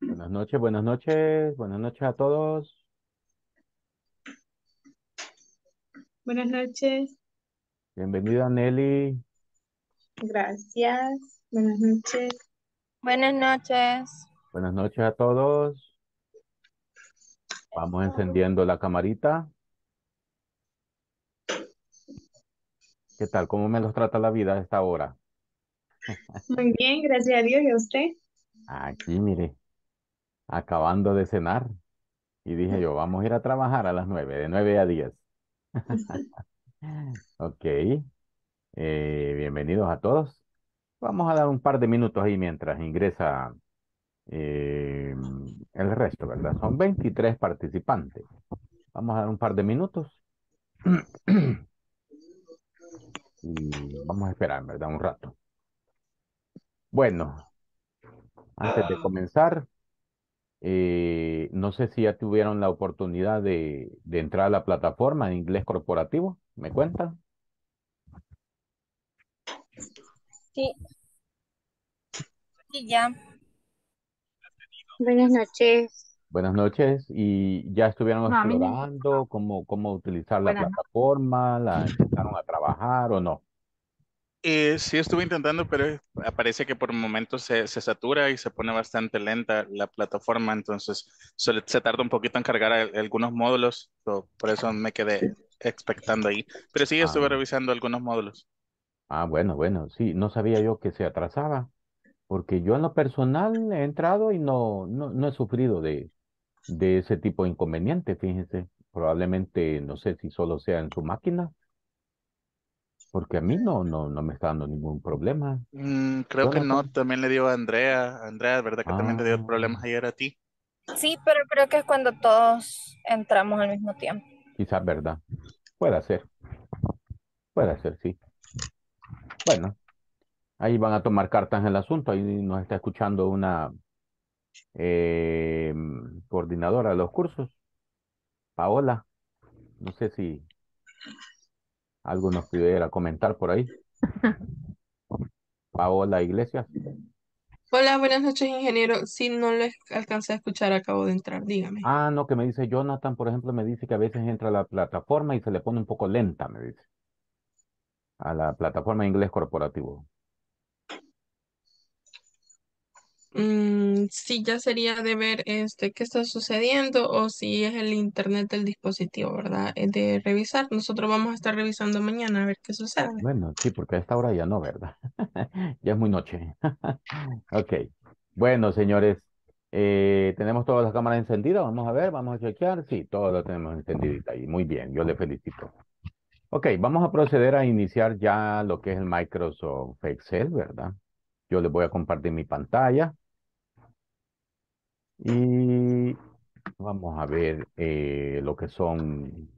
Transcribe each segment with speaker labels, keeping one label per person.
Speaker 1: Buenas noches, buenas noches, buenas noches a todos.
Speaker 2: Buenas noches.
Speaker 1: Bienvenida Nelly.
Speaker 2: Gracias. Buenas noches. Buenas noches.
Speaker 1: Buenas noches a todos. Vamos encendiendo la camarita. ¿Qué tal? ¿Cómo me los trata la vida a esta hora?
Speaker 2: Muy bien, gracias a Dios y a usted. Aquí,
Speaker 1: mire acabando de cenar. Y dije yo, vamos a ir a trabajar a las nueve, de nueve a diez. ok. Eh, bienvenidos a todos. Vamos a dar un par de minutos ahí mientras ingresa eh, el resto, ¿verdad? Son 23 participantes. Vamos a dar un par de minutos. y vamos a esperar, ¿verdad? Un rato. Bueno, antes de comenzar, eh, no sé si ya tuvieron la oportunidad de, entrar a la plataforma en inglés corporativo. ¿Me cuentan?
Speaker 2: Sí. Sí, ya. Buenas noches.
Speaker 1: Buenas noches. ¿Y ya estuvieron explorando cómo, utilizar la plataforma? ¿La empezaron a trabajar o
Speaker 2: no? Eh, sí, estuve intentando, pero eh, parece que por momentos se, se, satura y se pone bastante lenta la plataforma, entonces se, tarda un poquito en cargar algunos módulos, por eso me quedé expectando ahí. Pero sí, estuve ah. revisando algunos módulos.
Speaker 1: Ah, bueno, bueno, sí, no sabía yo que se atrasaba, porque yo en lo personal he entrado y no, no, he sufrido de, de ese tipo de inconveniente, fíjense. Probablemente, no sé si solo sea en su máquina, porque a mí no, no, no me está dando ningún problema.
Speaker 2: Mm, creo que no, también le dio a Andrea. Andrea, ¿verdad que también te dio problemas ah. ayer a ti? Sí, pero creo que es cuando todos entramos al mismo tiempo.
Speaker 1: Quizás, ¿verdad? Puede ser. Puede ser, sí. Bueno, ahí van a tomar cartas en el asunto. Ahí nos está escuchando una eh, coordinadora de los cursos, Paola. No sé si algo nos pudiera comentar por ahí. Paola Iglesias.
Speaker 2: Hola, buenas noches, ingeniero. Si no les alcancé a escuchar, acabo de entrar, dígame.
Speaker 1: Ah, no, que me dice Jonathan, por ejemplo, me dice que a veces entra a la plataforma y se le pone un poco lenta, me dice. A la plataforma inglés corporativo.
Speaker 2: Mm, Mm, si ya sería de ver este, qué está sucediendo o si es el internet del dispositivo, ¿verdad? Eh, de revisar. Nosotros vamos a estar revisando mañana a ver qué sucede.
Speaker 1: Bueno, sí, porque a esta hora ya no, ¿verdad? ya es muy noche. ok. Bueno, señores, eh, ¿tenemos todas las cámaras encendidas? Vamos a ver, vamos a chequear. Sí, todas las tenemos encendidas ahí. muy bien, yo les felicito. Ok, vamos a proceder a iniciar ya lo que es el Microsoft Excel, ¿verdad? Yo les voy a compartir mi pantalla. Y vamos a ver eh, lo que son...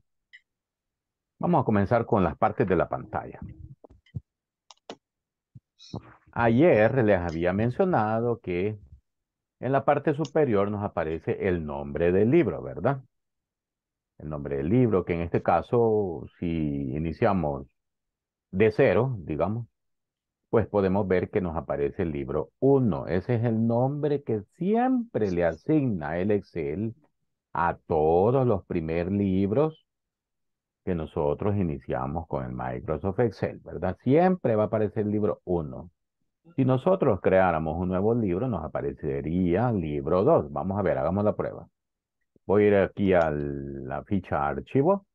Speaker 1: Vamos a comenzar con las partes de la pantalla. Ayer les había mencionado que en la parte superior nos aparece el nombre del libro, ¿verdad? El nombre del libro, que en este caso, si iniciamos de cero, digamos, pues podemos ver que nos aparece el libro 1. Ese es el nombre que siempre le asigna el Excel a todos los primeros libros que nosotros iniciamos con el Microsoft Excel, ¿verdad? Siempre va a aparecer el libro 1. Si nosotros creáramos un nuevo libro, nos aparecería libro 2. Vamos a ver, hagamos la prueba. Voy a ir aquí a la ficha archivo,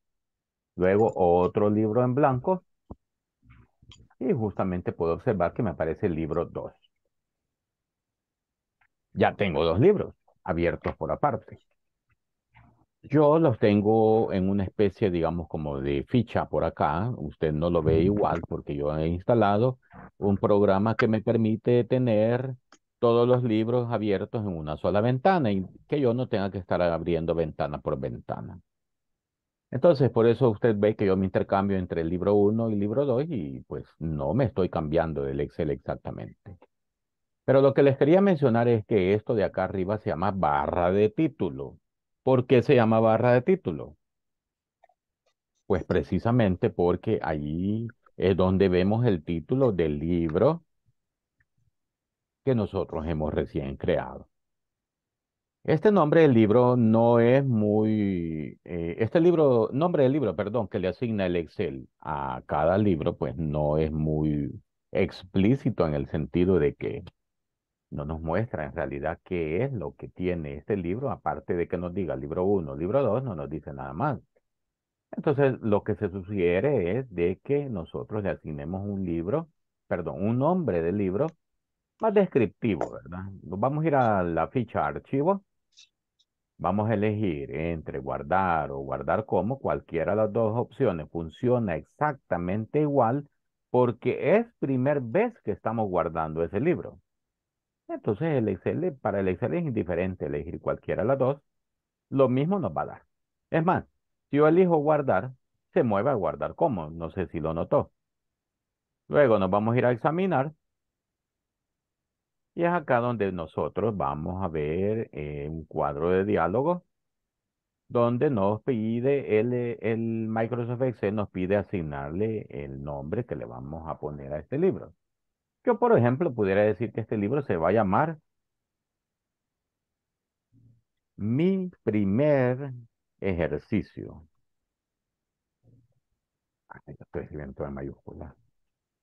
Speaker 1: luego otro libro en blanco, y justamente puedo observar que me aparece el libro 2. Ya tengo dos libros abiertos por aparte. Yo los tengo en una especie, digamos, como de ficha por acá. Usted no lo ve igual porque yo he instalado un programa que me permite tener todos los libros abiertos en una sola ventana y que yo no tenga que estar abriendo ventana por ventana. Entonces, por eso usted ve que yo me intercambio entre el libro 1 y el libro 2 y pues no me estoy cambiando del Excel exactamente. Pero lo que les quería mencionar es que esto de acá arriba se llama barra de título. ¿Por qué se llama barra de título? Pues precisamente porque ahí es donde vemos el título del libro que nosotros hemos recién creado. Este nombre del libro no es muy, eh, este libro, nombre del libro, perdón, que le asigna el Excel a cada libro, pues no es muy explícito en el sentido de que no nos muestra en realidad qué es lo que tiene este libro, aparte de que nos diga libro 1, libro 2, no nos dice nada más. Entonces, lo que se sugiere es de que nosotros le asignemos un libro, perdón, un nombre del libro más descriptivo, ¿verdad? Vamos a ir a la ficha archivo vamos a elegir entre guardar o guardar como, cualquiera de las dos opciones funciona exactamente igual porque es primera vez que estamos guardando ese libro. Entonces el Excel, para el Excel es indiferente elegir cualquiera de las dos, lo mismo nos va a dar. Es más, si yo elijo guardar, se mueve a guardar como, no sé si lo notó. Luego nos vamos a ir a examinar y es acá donde nosotros vamos a ver eh, un cuadro de diálogo donde nos pide el, eh, el Microsoft Excel, nos pide asignarle el nombre que le vamos a poner a este libro. Yo, por ejemplo, pudiera decir que este libro se va a llamar Mi primer ejercicio. estoy escribiendo en mayúscula.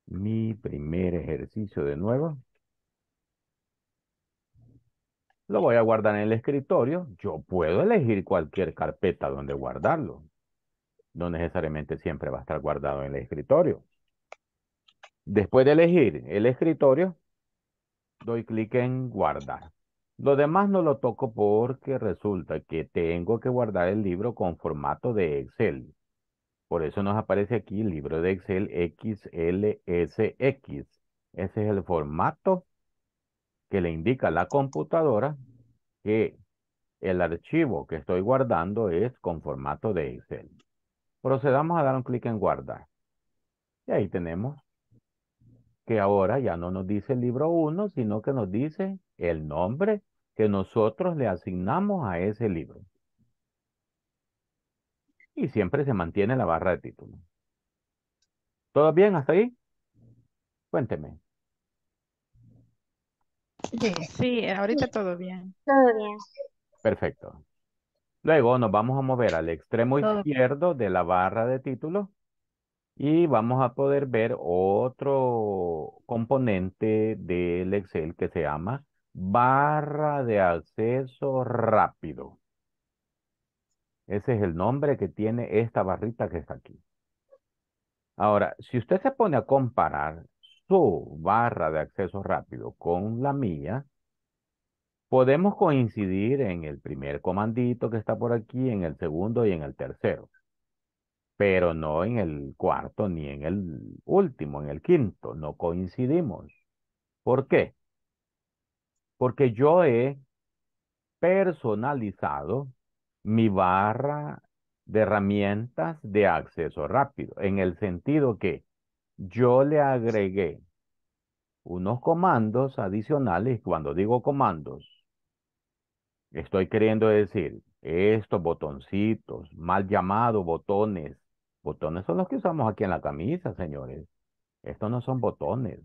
Speaker 1: Mi primer ejercicio de nuevo lo voy a guardar en el escritorio, yo puedo elegir cualquier carpeta donde guardarlo. No necesariamente siempre va a estar guardado en el escritorio. Después de elegir el escritorio, doy clic en guardar. Lo demás no lo toco porque resulta que tengo que guardar el libro con formato de Excel. Por eso nos aparece aquí el libro de Excel XLSX. Ese es el formato que le indica a la computadora que el archivo que estoy guardando es con formato de Excel. Procedamos a dar un clic en guardar. Y ahí tenemos que ahora ya no nos dice el libro 1, sino que nos dice el nombre que nosotros le asignamos a ese libro. Y siempre se mantiene la barra de título. ¿Todo bien hasta ahí? Cuénteme.
Speaker 2: Sí, ahorita todo bien. Todo bien.
Speaker 1: Perfecto. Luego nos vamos a mover al extremo izquierdo de la barra de título y vamos a poder ver otro componente del Excel que se llama barra de acceso rápido. Ese es el nombre que tiene esta barrita que está aquí. Ahora, si usted se pone a comparar barra de acceso rápido con la mía, podemos coincidir en el primer comandito que está por aquí, en el segundo y en el tercero, pero no en el cuarto ni en el último, en el quinto, no coincidimos. ¿Por qué? Porque yo he personalizado mi barra de herramientas de acceso rápido, en el sentido que yo le agregué unos comandos adicionales. Cuando digo comandos, estoy queriendo decir estos botoncitos, mal llamados botones. Botones son los que usamos aquí en la camisa, señores. Estos no son botones.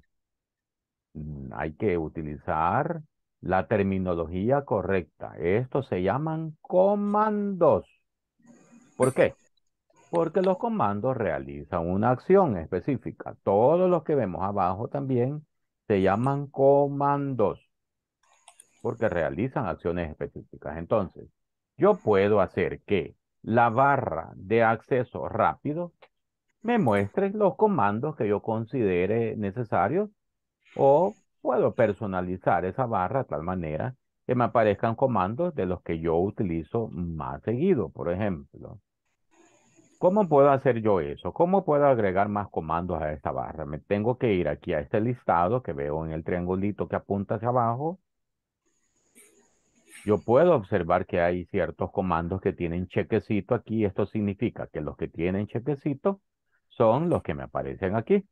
Speaker 1: Mm, hay que utilizar la terminología correcta. Estos se llaman comandos. ¿Por qué? porque los comandos realizan una acción específica. Todos los que vemos abajo también se llaman comandos, porque realizan acciones específicas. Entonces, yo puedo hacer que la barra de acceso rápido me muestre los comandos que yo considere necesarios o puedo personalizar esa barra de tal manera que me aparezcan comandos de los que yo utilizo más seguido, por ejemplo. ¿Cómo puedo hacer yo eso? ¿Cómo puedo agregar más comandos a esta barra? Me tengo que ir aquí a este listado que veo en el triangulito que apunta hacia abajo. Yo puedo observar que hay ciertos comandos que tienen chequecito aquí. Esto significa que los que tienen chequecito son los que me aparecen aquí.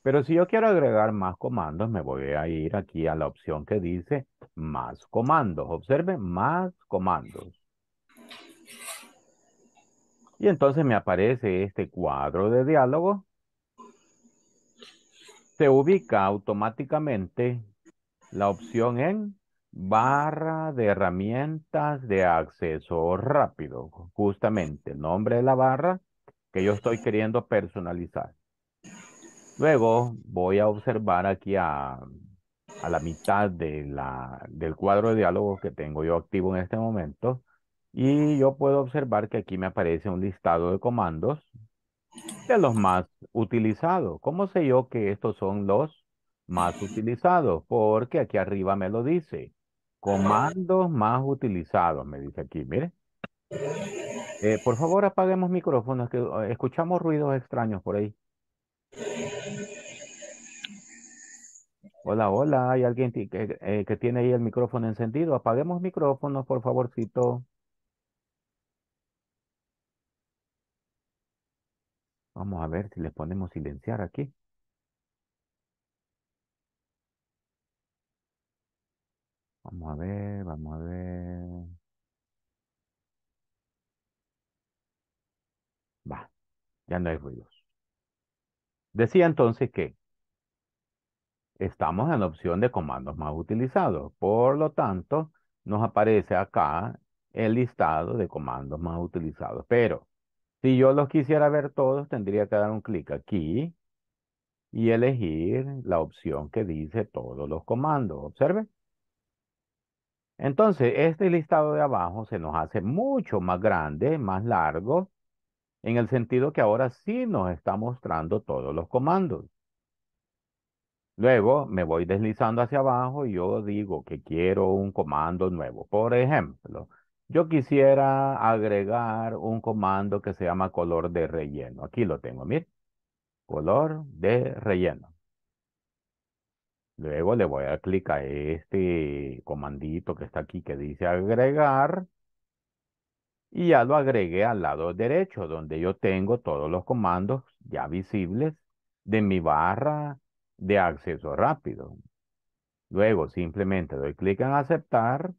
Speaker 1: Pero si yo quiero agregar más comandos, me voy a ir aquí a la opción que dice más comandos. Observe, más comandos. Y entonces me aparece este cuadro de diálogo. Se ubica automáticamente la opción en barra de herramientas de acceso rápido. Justamente el nombre de la barra que yo estoy queriendo personalizar. Luego voy a observar aquí a, la mitad del cuadro de diálogo que tengo yo activo en este momento y yo puedo observar que aquí me aparece un listado de comandos de los más utilizados. ¿Cómo sé yo que estos son los más utilizados? Porque aquí arriba me lo dice. Comandos más utilizados, me dice aquí, mire. Eh, por favor, apaguemos micrófonos, que eh, escuchamos ruidos extraños por ahí. Hola, hola, hay alguien que, eh, que tiene ahí el micrófono encendido. Apaguemos micrófonos, por favorcito. Vamos a ver si les ponemos silenciar aquí. Vamos a ver, vamos a ver. Va, ya no hay ruidos. Decía entonces que estamos en la opción de comandos más utilizados. Por lo tanto, nos aparece acá el listado de comandos más utilizados. Pero si yo los quisiera ver todos, tendría que dar un clic aquí y elegir la opción que dice todos los comandos. Observe. Entonces, este listado de abajo se nos hace mucho más grande, más largo, en el sentido que ahora sí nos está mostrando todos los comandos. Luego me voy deslizando hacia abajo y yo digo que quiero un comando nuevo. Por ejemplo, yo quisiera agregar un comando que se llama color de relleno. Aquí lo tengo, mire. Color de relleno. Luego le voy a clicar clic a este comandito que está aquí que dice agregar. Y ya lo agregué al lado derecho, donde yo tengo todos los comandos ya visibles de mi barra de acceso rápido. Luego simplemente doy clic en aceptar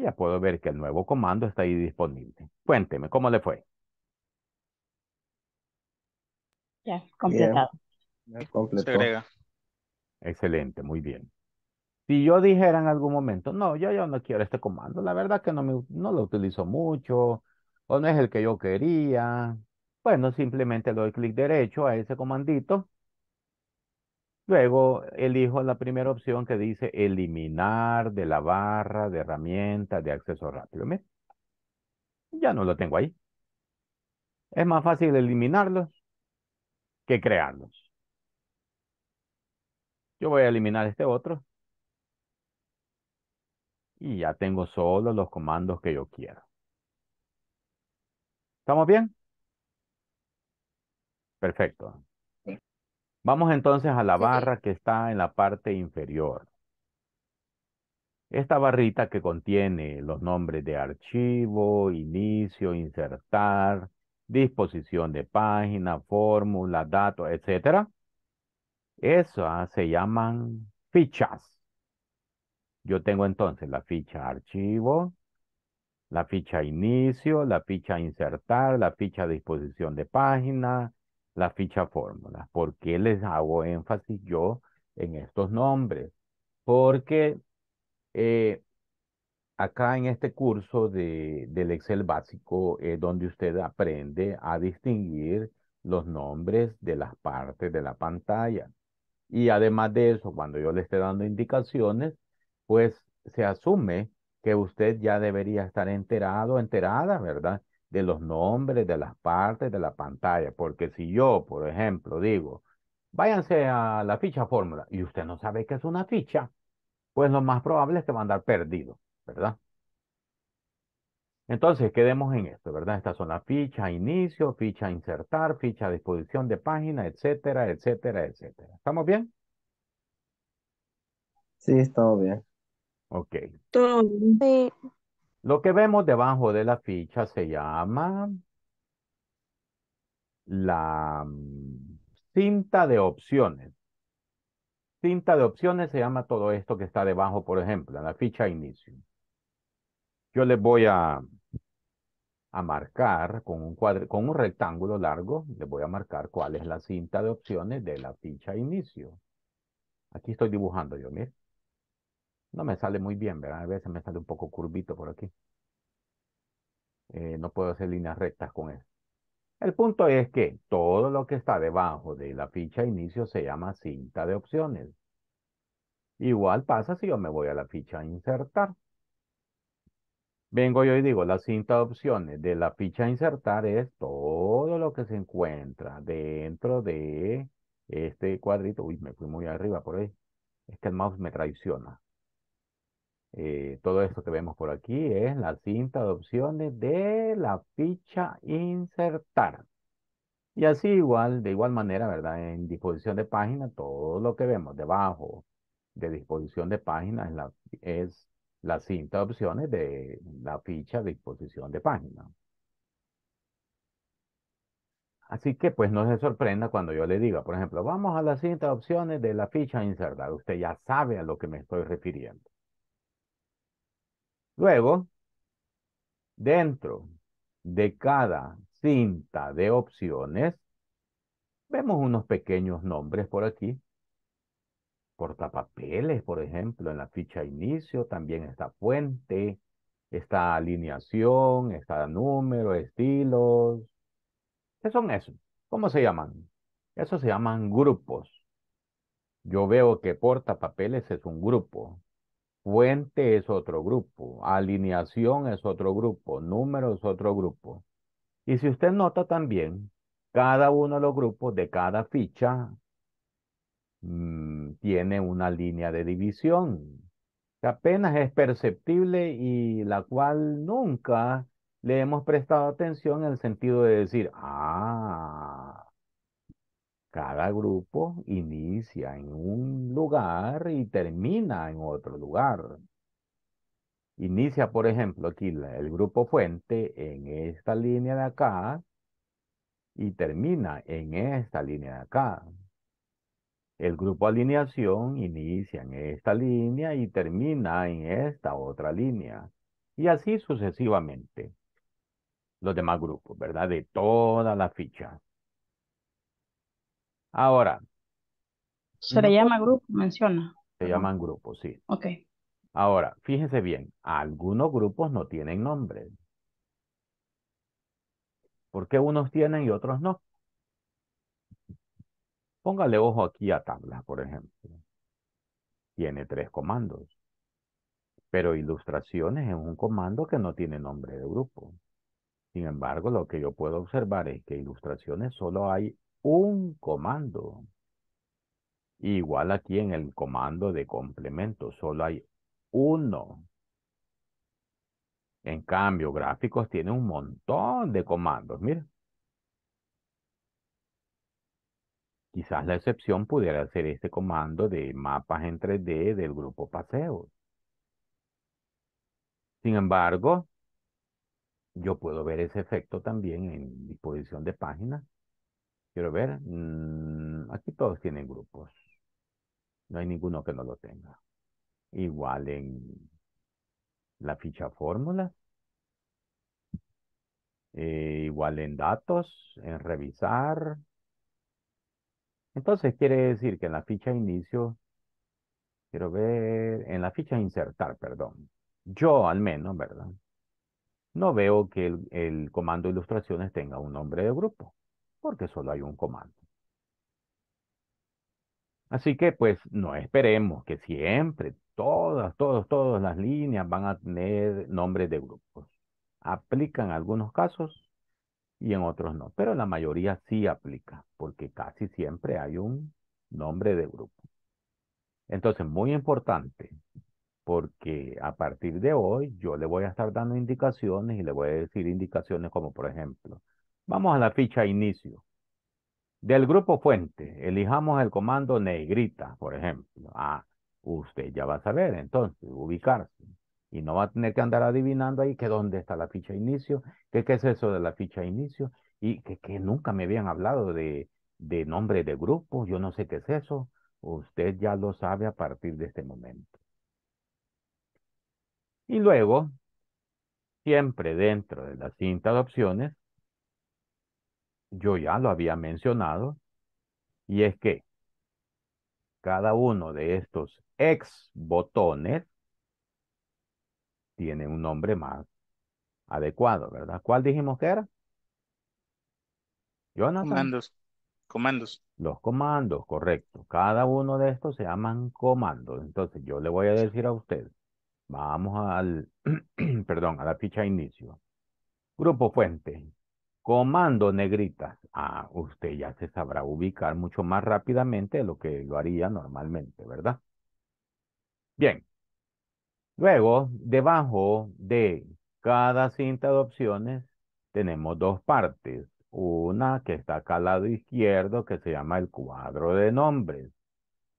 Speaker 1: ya puedo ver que el nuevo comando está ahí disponible. Cuénteme, ¿cómo le fue?
Speaker 2: Ya, completado.
Speaker 1: Excelente, muy bien. Si yo dijera en algún momento, no, yo, ya no quiero este comando, la verdad que no, me, no lo utilizo mucho, o no es el que yo quería, bueno, simplemente doy clic derecho a ese comandito Luego elijo la primera opción que dice eliminar de la barra de herramientas de acceso rápido. ya no lo tengo ahí. Es más fácil eliminarlos que crearlos. Yo voy a eliminar este otro. Y ya tengo solo los comandos que yo quiero. ¿Estamos bien? Perfecto. Vamos entonces a la barra que está en la parte inferior. Esta barrita que contiene los nombres de archivo, inicio, insertar, disposición de página, fórmula, datos, etc. Esas se llaman fichas. Yo tengo entonces la ficha archivo, la ficha inicio, la ficha insertar, la ficha disposición de página, la ficha fórmula. ¿Por qué les hago énfasis yo en estos nombres? Porque eh, acá en este curso de, del Excel básico es donde usted aprende a distinguir los nombres de las partes de la pantalla. Y además de eso, cuando yo le esté dando indicaciones, pues se asume que usted ya debería estar enterado, enterada, ¿verdad? de los nombres, de las partes de la pantalla. Porque si yo, por ejemplo, digo, váyanse a la ficha fórmula y usted no sabe qué es una ficha, pues lo más probable es que va a andar perdido, ¿verdad? Entonces, quedemos en esto, ¿verdad? Estas son las fichas inicio, ficha insertar, ficha disposición de página, etcétera, etcétera, etcétera. ¿Estamos bien? Sí, estamos bien. Ok.
Speaker 2: Todo bien.
Speaker 1: Lo que vemos debajo de la ficha se llama la mm, cinta de opciones. Cinta de opciones se llama todo esto que está debajo, por ejemplo, la ficha inicio. Yo le voy a, a marcar con un, con un rectángulo largo, le voy a marcar cuál es la cinta de opciones de la ficha inicio. Aquí estoy dibujando yo, miren. No me sale muy bien, ¿verdad? A veces me sale un poco curvito por aquí. Eh, no puedo hacer líneas rectas con él. El punto es que todo lo que está debajo de la ficha inicio se llama cinta de opciones. Igual pasa si yo me voy a la ficha insertar. Vengo yo y digo, la cinta de opciones de la ficha insertar es todo lo que se encuentra dentro de este cuadrito. Uy, me fui muy arriba por ahí. Es que el mouse me traiciona. Eh, todo esto que vemos por aquí es la cinta de opciones de la ficha insertar. Y así igual, de igual manera, ¿verdad? En disposición de página, todo lo que vemos debajo de disposición de página es la, es la cinta de opciones de la ficha de disposición de página. Así que pues no se sorprenda cuando yo le diga, por ejemplo, vamos a la cinta de opciones de la ficha insertar. Usted ya sabe a lo que me estoy refiriendo. Luego, dentro de cada cinta de opciones, vemos unos pequeños nombres por aquí. Portapapeles, por ejemplo, en la ficha inicio también está fuente, está alineación, está número, estilos. ¿Qué son esos? ¿Cómo se llaman? Esos se llaman grupos. Yo veo que portapapeles es un grupo. Fuente es otro grupo, alineación es otro grupo, número es otro grupo. Y si usted nota también, cada uno de los grupos de cada ficha mm, tiene una línea de división que apenas es perceptible y la cual nunca le hemos prestado atención en el sentido de decir, ah, cada grupo inicia en un lugar y termina en otro lugar. Inicia, por ejemplo, aquí el grupo fuente en esta línea de acá y termina en esta línea de acá. El grupo alineación inicia en esta línea y termina en esta otra línea. Y así sucesivamente. Los demás grupos, ¿verdad? De todas las fichas. Ahora. Se le llama grupo,
Speaker 2: menciona.
Speaker 1: Se llaman grupos, sí. Ok. Ahora, fíjense bien, algunos grupos no tienen nombre. ¿Por qué unos tienen y otros no? Póngale ojo aquí a tabla, por ejemplo. Tiene tres comandos. Pero ilustraciones es un comando que no tiene nombre de grupo. Sin embargo, lo que yo puedo observar es que ilustraciones solo hay un comando. Igual aquí en el comando de complemento, solo hay uno. En cambio, gráficos tiene un montón de comandos, mira. Quizás la excepción pudiera ser este comando de mapas en 3D del grupo paseo. Sin embargo, yo puedo ver ese efecto también en disposición de páginas Quiero ver. Mm, aquí todos tienen grupos. No hay ninguno que no lo tenga. Igual en la ficha fórmula. Eh, igual en datos, en revisar. Entonces quiere decir que en la ficha inicio, quiero ver, en la ficha insertar, perdón. Yo al menos, ¿verdad? No veo que el, comando ilustraciones tenga un nombre de grupo porque solo hay un comando. Así que pues no esperemos que siempre todas, todos, todas las líneas van a tener nombres de grupos. Aplican algunos casos y en otros no, pero la mayoría sí aplica, porque casi siempre hay un nombre de grupo. Entonces, muy importante, porque a partir de hoy yo le voy a estar dando indicaciones y le voy a decir indicaciones como, por ejemplo, Vamos a la ficha inicio. Del grupo fuente, elijamos el comando negrita, por ejemplo. Ah, usted ya va a saber entonces ubicarse. Y no va a tener que andar adivinando ahí que dónde está la ficha inicio, que qué es eso de la ficha inicio, y que, nunca me habían hablado de, de nombre de grupo, yo no sé qué es eso. Usted ya lo sabe a partir de este momento. Y luego, siempre dentro de la cinta de opciones, yo ya lo había mencionado, y es que cada uno de estos ex botones tiene un nombre más adecuado, ¿verdad? ¿Cuál dijimos que era? Jonathan. Comandos. Comandos. Los comandos, correcto. Cada uno de estos se llaman comandos. Entonces yo le voy a decir a usted, vamos al, perdón, a la ficha inicio. Grupo fuente, Comando negritas. Ah, usted ya se sabrá ubicar mucho más rápidamente de lo que lo haría normalmente, ¿verdad? Bien. Luego, debajo de cada cinta de opciones, tenemos dos partes. Una que está acá al lado izquierdo, que se llama el cuadro de nombres.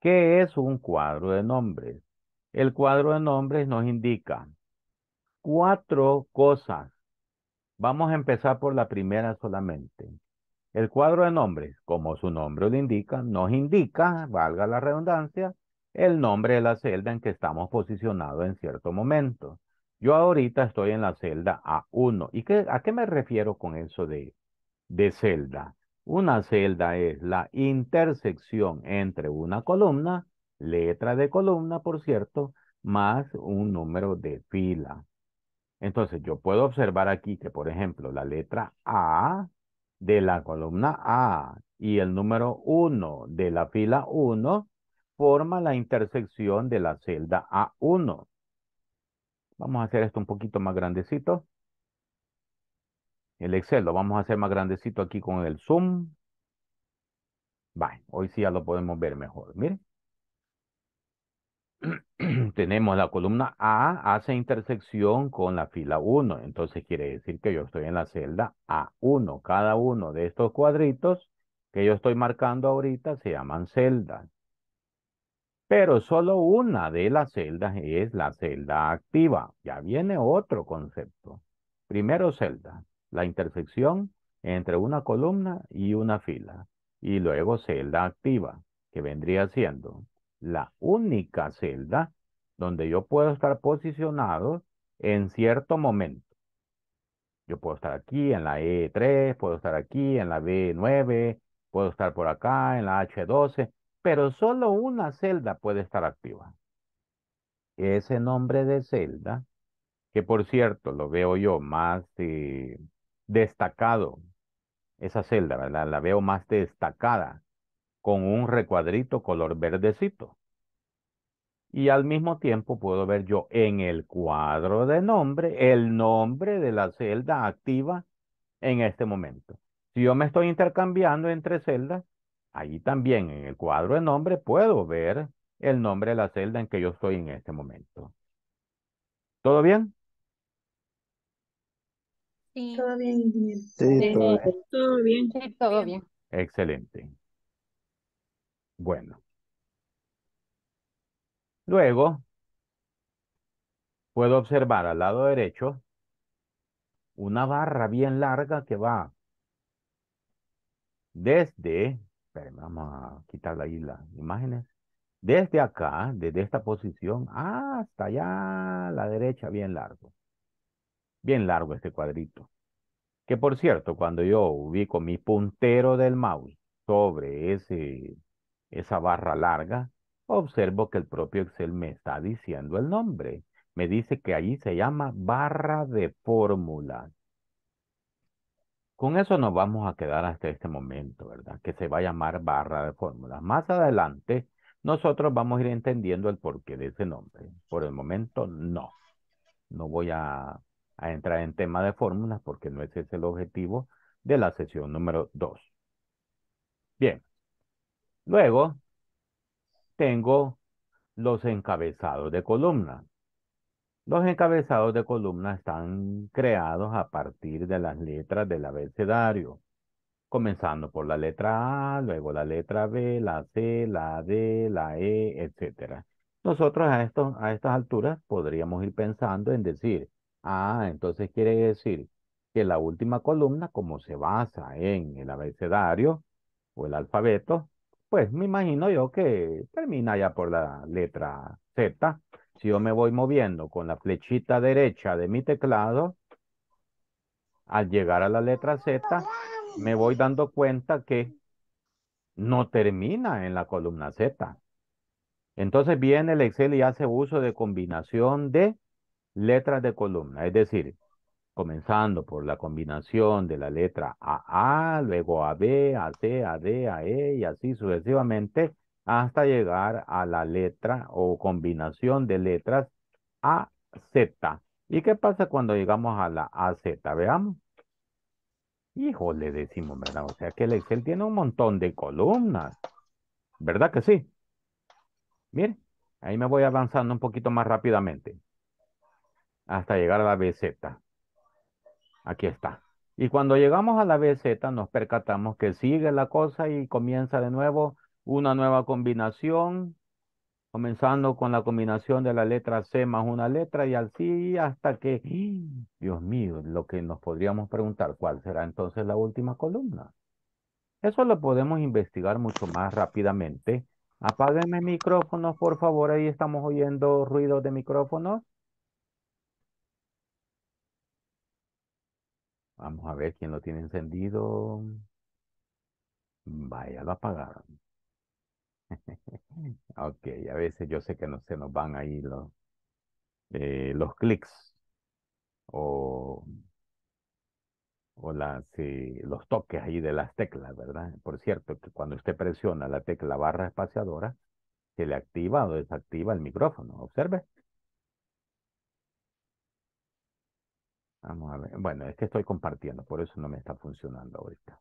Speaker 1: ¿Qué es un cuadro de nombres? El cuadro de nombres nos indica cuatro cosas Vamos a empezar por la primera solamente. El cuadro de nombres, como su nombre lo indica, nos indica, valga la redundancia, el nombre de la celda en que estamos posicionados en cierto momento. Yo ahorita estoy en la celda A1. ¿Y a qué me refiero con eso de, de celda? Una celda es la intersección entre una columna, letra de columna, por cierto, más un número de fila. Entonces, yo puedo observar aquí que, por ejemplo, la letra A de la columna A y el número 1 de la fila 1 forma la intersección de la celda A1. Vamos a hacer esto un poquito más grandecito. El Excel lo vamos a hacer más grandecito aquí con el zoom. Vale, hoy sí ya lo podemos ver mejor. Miren. tenemos la columna A hace intersección con la fila 1. Entonces quiere decir que yo estoy en la celda A1. Cada uno de estos cuadritos que yo estoy marcando ahorita se llaman celdas. Pero solo una de las celdas es la celda activa. Ya viene otro concepto. Primero celda, la intersección entre una columna y una fila. Y luego celda activa, que vendría siendo la única celda donde yo puedo estar posicionado en cierto momento. Yo puedo estar aquí en la E3, puedo estar aquí en la B9, puedo estar por acá en la H12, pero solo una celda puede estar activa. Ese nombre de celda, que por cierto lo veo yo más eh, destacado, esa celda, ¿verdad? La veo más destacada con un recuadrito color verdecito. Y al mismo tiempo puedo ver yo en el cuadro de nombre el nombre de la celda activa en este momento. Si yo me estoy intercambiando entre celdas, ahí también en el cuadro de nombre puedo ver el nombre de la celda en que yo estoy en este momento. ¿Todo bien?
Speaker 2: Sí. Todo bien, sí, todo bien. todo bien.
Speaker 1: Excelente. Bueno. Luego, puedo observar al lado derecho una barra bien larga que va desde, espérame, vamos a quitar ahí las imágenes, desde acá, desde esta posición hasta allá a la derecha, bien largo. Bien largo este cuadrito. Que por cierto, cuando yo ubico mi puntero del mouse sobre ese esa barra larga, observo que el propio Excel me está diciendo el nombre. Me dice que allí se llama barra de fórmula. Con eso nos vamos a quedar hasta este momento, ¿verdad? Que se va a llamar barra de fórmulas Más adelante, nosotros vamos a ir entendiendo el porqué de ese nombre. Por el momento, no. No voy a, entrar en tema de fórmulas porque no ese es el objetivo de la sesión número 2. Bien, Luego tengo los encabezados de columna. Los encabezados de columna están creados a partir de las letras del abecedario, comenzando por la letra A, luego la letra B, la C, la D, la E, etc. Nosotros a, a estas alturas podríamos ir pensando en decir, ah, entonces quiere decir que la última columna, como se basa en el abecedario o el alfabeto, pues me imagino yo que termina ya por la letra Z. Si yo me voy moviendo con la flechita derecha de mi teclado, al llegar a la letra Z, me voy dando cuenta que no termina en la columna Z. Entonces viene el Excel y hace uso de combinación de letras de columna. Es decir, comenzando por la combinación de la letra AA, luego AB, AC, AD, AE y así sucesivamente hasta llegar a la letra o combinación de letras AZ. ¿Y qué pasa cuando llegamos a la AZ? Veamos. Híjole, decimos, ¿verdad? O sea que el Excel tiene un montón de columnas. ¿Verdad que sí? Mire, ahí me voy avanzando un poquito más rápidamente hasta llegar a la BZ. Aquí está. Y cuando llegamos a la BZ nos percatamos que sigue la cosa y comienza de nuevo una nueva combinación, comenzando con la combinación de la letra C más una letra y así hasta que, Dios mío, lo que nos podríamos preguntar, ¿cuál será entonces la última columna? Eso lo podemos investigar mucho más rápidamente. Apáguenme micrófonos, por favor, ahí estamos oyendo ruidos de micrófonos. Vamos a ver quién lo tiene encendido. Vaya, lo apagaron. ok, a veces yo sé que no se nos van ahí los, eh, los clics o, o las, eh, los toques ahí de las teclas, ¿verdad? Por cierto, que cuando usted presiona la tecla barra espaciadora, se le activa o desactiva el micrófono. Observe. Vamos a ver. Bueno, es que estoy compartiendo, por eso no me está funcionando ahorita.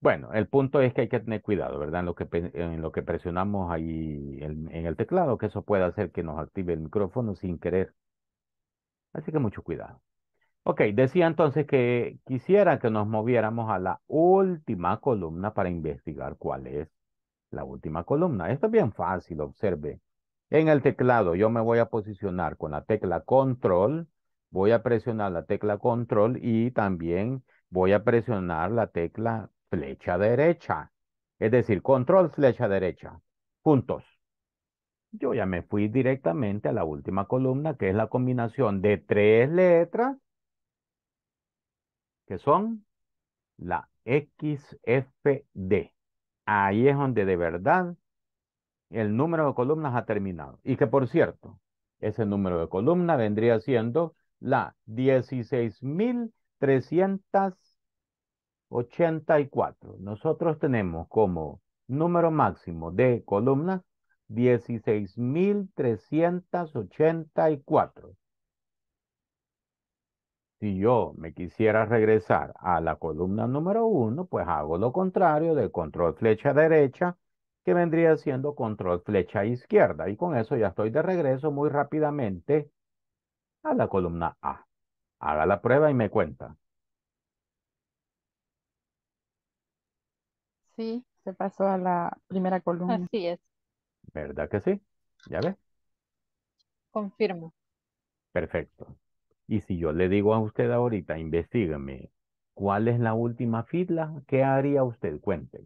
Speaker 1: Bueno, el punto es que hay que tener cuidado, ¿verdad? En lo que, presionamos ahí en, en el teclado, que eso puede hacer que nos active el micrófono sin querer. Así que mucho cuidado. Ok, decía entonces que quisiera que nos moviéramos a la última columna para investigar cuál es la última columna. Esto es bien fácil, observe. En el teclado yo me voy a posicionar con la tecla control voy a presionar la tecla control y también voy a presionar la tecla flecha derecha. Es decir, control flecha derecha. Juntos. Yo ya me fui directamente a la última columna, que es la combinación de tres letras, que son la XFD. Ahí es donde de verdad el número de columnas ha terminado. Y que por cierto, ese número de columna vendría siendo la 16.384. Nosotros tenemos como número máximo de columnas 16.384. Si yo me quisiera regresar a la columna número 1, pues hago lo contrario de control flecha derecha, que vendría siendo control flecha izquierda. Y con eso ya estoy de regreso muy rápidamente a la columna A. Haga la prueba y me cuenta.
Speaker 2: Sí, se pasó a la primera columna. Así es.
Speaker 1: ¿Verdad que sí? ¿Ya ve.
Speaker 2: Confirmo.
Speaker 1: Perfecto. Y si yo le digo a usted ahorita, investigame, ¿cuál es la última fila? ¿Qué haría usted? Cuente.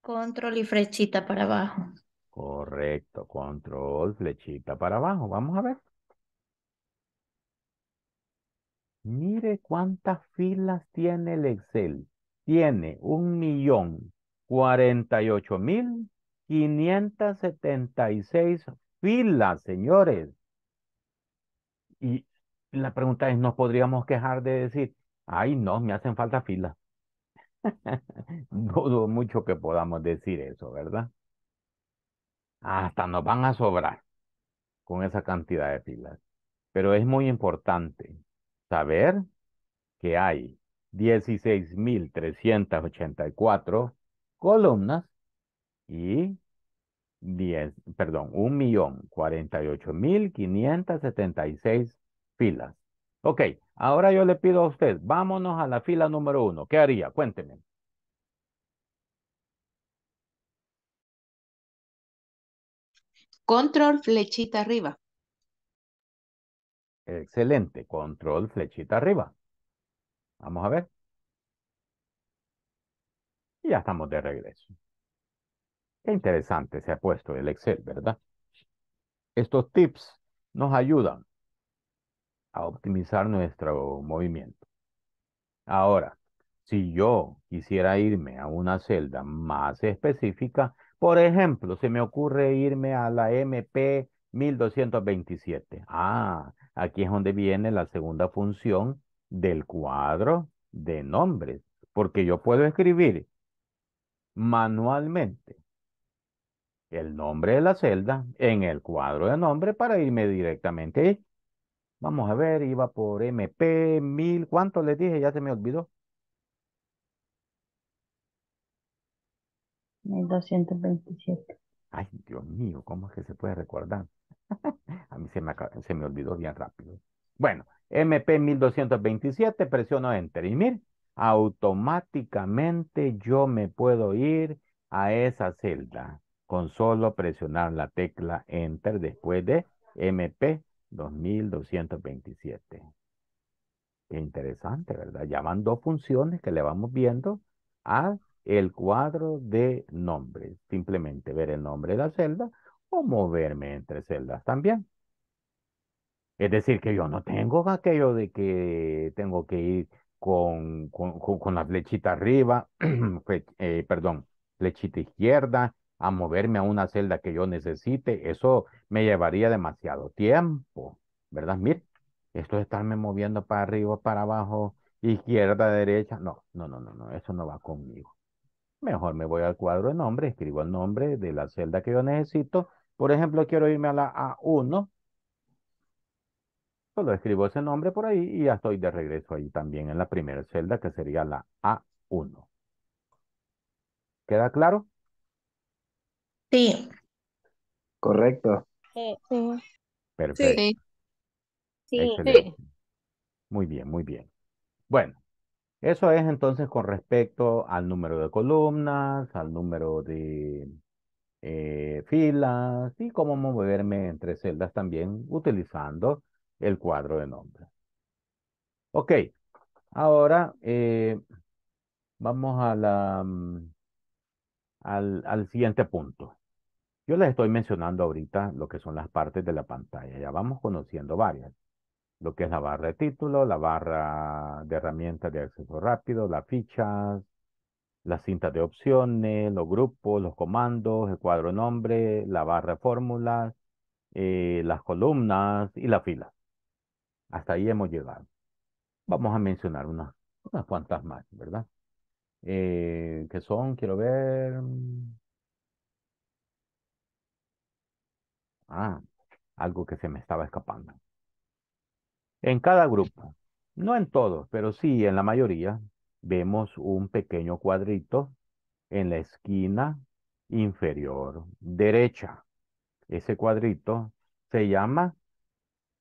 Speaker 2: Control y flechita para abajo.
Speaker 1: Correcto, control, flechita para abajo. Vamos a ver. Mire cuántas filas tiene el Excel. Tiene un millón cuarenta y ocho mil quinientas setenta y seis filas, señores. Y la pregunta es, ¿nos podríamos quejar de decir, ay, no, me hacen falta filas? Dudo mucho que podamos decir eso, ¿verdad? hasta nos van a sobrar con esa cantidad de filas. Pero es muy importante saber que hay 16.384 columnas y 10, perdón, 1.048.576 filas. Ok, ahora yo le pido a usted, vámonos a la fila número uno. ¿Qué haría? Cuénteme.
Speaker 2: Control, flechita arriba.
Speaker 1: Excelente. Control, flechita arriba. Vamos a ver. Y ya estamos de regreso. Qué interesante se ha puesto el Excel, ¿verdad? Estos tips nos ayudan a optimizar nuestro movimiento. Ahora, si yo quisiera irme a una celda más específica, por ejemplo, se me ocurre irme a la MP 1227. Ah, aquí es donde viene la segunda función del cuadro de nombres, porque yo puedo escribir manualmente el nombre de la celda en el cuadro de nombre para irme directamente ahí. Vamos a ver, iba por MP 1000, ¿cuánto les dije? Ya se me olvidó.
Speaker 2: 1227.
Speaker 1: Ay, Dios mío, ¿cómo es que se puede recordar? A mí se me, se me olvidó bien rápido. Bueno, MP 1227, presiono Enter y mire, automáticamente yo me puedo ir a esa celda con solo presionar la tecla Enter después de MP 2227. Qué interesante, ¿verdad? Ya van dos funciones que le vamos viendo a el cuadro de nombres. Simplemente ver el nombre de la celda o moverme entre celdas también. Es decir, que yo no tengo aquello de que tengo que ir con, con, la flechita arriba, eh, perdón, flechita izquierda, a moverme a una celda que yo necesite. Eso me llevaría demasiado tiempo, ¿verdad? mir esto de estarme moviendo para arriba, para abajo, izquierda, derecha, no, no, no, no, no, eso no va conmigo mejor me voy al cuadro de nombre, escribo el nombre de la celda que yo necesito. Por ejemplo, quiero irme a la A1. Solo escribo ese nombre por ahí y ya estoy de regreso ahí también en la primera celda que sería la A1. ¿Queda claro? Sí. Correcto. Sí. Perfecto.
Speaker 2: Sí. Sí.
Speaker 1: Muy bien, muy bien. Bueno, eso es entonces con respecto al número de columnas, al número de eh, filas y cómo moverme entre celdas también utilizando el cuadro de nombres. Ok, ahora eh, vamos mm, al, al siguiente punto. Yo les estoy mencionando ahorita lo que son las partes de la pantalla. Ya vamos conociendo varias lo que es la barra de título, la barra de herramientas de acceso rápido, las fichas, las cintas de opciones, los grupos, los comandos, el cuadro nombre, la barra de fórmulas, eh, las columnas y la fila. Hasta ahí hemos llegado. Vamos a mencionar unas, unas cuantas más, ¿verdad? Eh, que son, quiero ver. Ah, algo que se me estaba escapando. En cada grupo, no en todos, pero sí en la mayoría, vemos un pequeño cuadrito en la esquina inferior derecha. Ese cuadrito se llama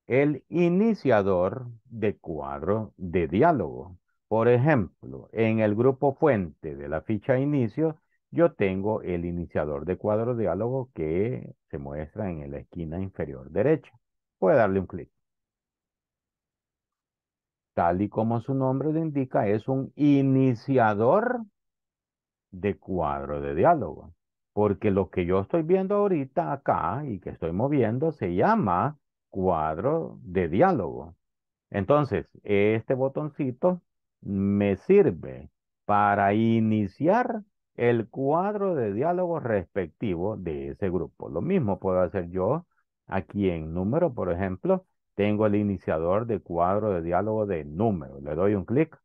Speaker 1: el iniciador de cuadro de diálogo. Por ejemplo, en el grupo fuente de la ficha inicio, yo tengo el iniciador de cuadro de diálogo que se muestra en la esquina inferior derecha. Voy a darle un clic tal y como su nombre lo indica, es un iniciador de cuadro de diálogo. Porque lo que yo estoy viendo ahorita acá y que estoy moviendo se llama cuadro de diálogo. Entonces, este botoncito me sirve para iniciar el cuadro de diálogo respectivo de ese grupo. Lo mismo puedo hacer yo aquí en número, por ejemplo, tengo el iniciador de cuadro de diálogo de número. Le doy un clic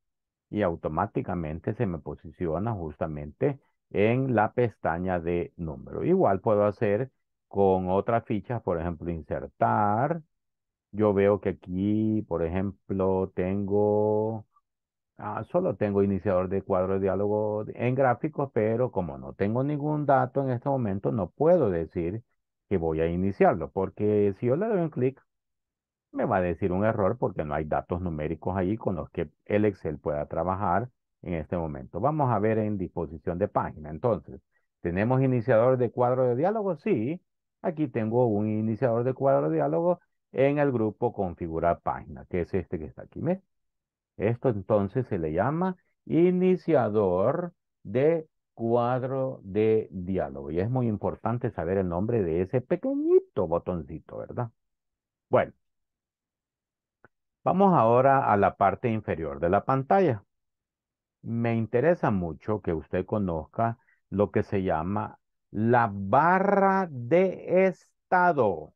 Speaker 1: y automáticamente se me posiciona justamente en la pestaña de número. Igual puedo hacer con otras fichas, por ejemplo, insertar. Yo veo que aquí, por ejemplo, tengo, ah, solo tengo iniciador de cuadro de diálogo en gráficos, pero como no tengo ningún dato en este momento, no puedo decir que voy a iniciarlo, porque si yo le doy un clic, me va a decir un error porque no hay datos numéricos ahí con los que el Excel pueda trabajar en este momento. Vamos a ver en disposición de página. Entonces, ¿tenemos iniciador de cuadro de diálogo? Sí, aquí tengo un iniciador de cuadro de diálogo en el grupo configurar página, que es este que está aquí. ¿Ves? Esto entonces se le llama iniciador de cuadro de diálogo. Y es muy importante saber el nombre de ese pequeñito botoncito, ¿verdad? Bueno, Vamos ahora a la parte inferior de la pantalla. Me interesa mucho que usted conozca lo que se llama la barra de estado,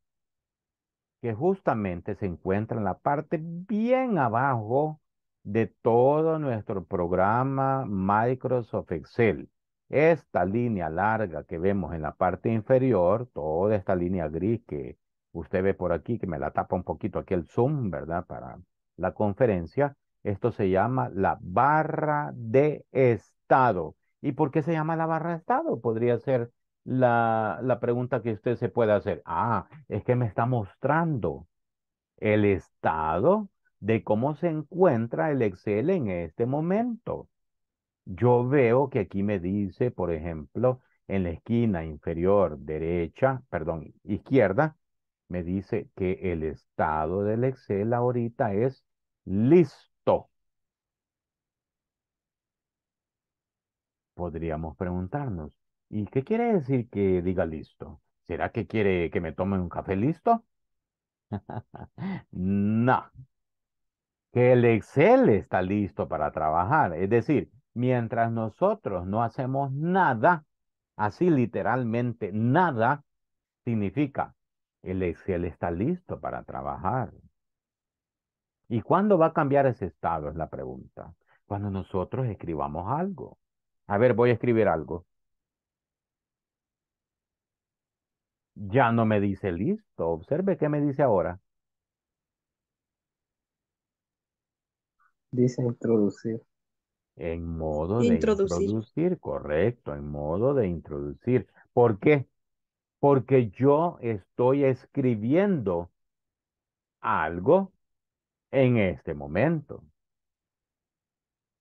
Speaker 1: que justamente se encuentra en la parte bien abajo de todo nuestro programa Microsoft Excel. Esta línea larga que vemos en la parte inferior, toda esta línea gris que Usted ve por aquí que me la tapa un poquito aquí el Zoom, ¿verdad? Para la conferencia. Esto se llama la barra de estado. ¿Y por qué se llama la barra de estado? Podría ser la, la pregunta que usted se puede hacer. Ah, es que me está mostrando el estado de cómo se encuentra el Excel en este momento. Yo veo que aquí me dice, por ejemplo, en la esquina inferior derecha, perdón, izquierda, me dice que el estado del Excel ahorita es listo. Podríamos preguntarnos, ¿y qué quiere decir que diga listo? ¿Será que quiere que me tome un café listo? no. Que el Excel está listo para trabajar. Es decir, mientras nosotros no hacemos nada, así literalmente nada, significa el Excel está listo para trabajar. ¿Y cuándo va a cambiar ese estado? Es la pregunta. Cuando nosotros escribamos algo. A ver, voy a escribir algo. Ya no me dice listo. Observe qué me dice ahora. Dice introducir. En modo de introducir, correcto, en modo de introducir. ¿Por qué? porque yo estoy escribiendo algo en este momento.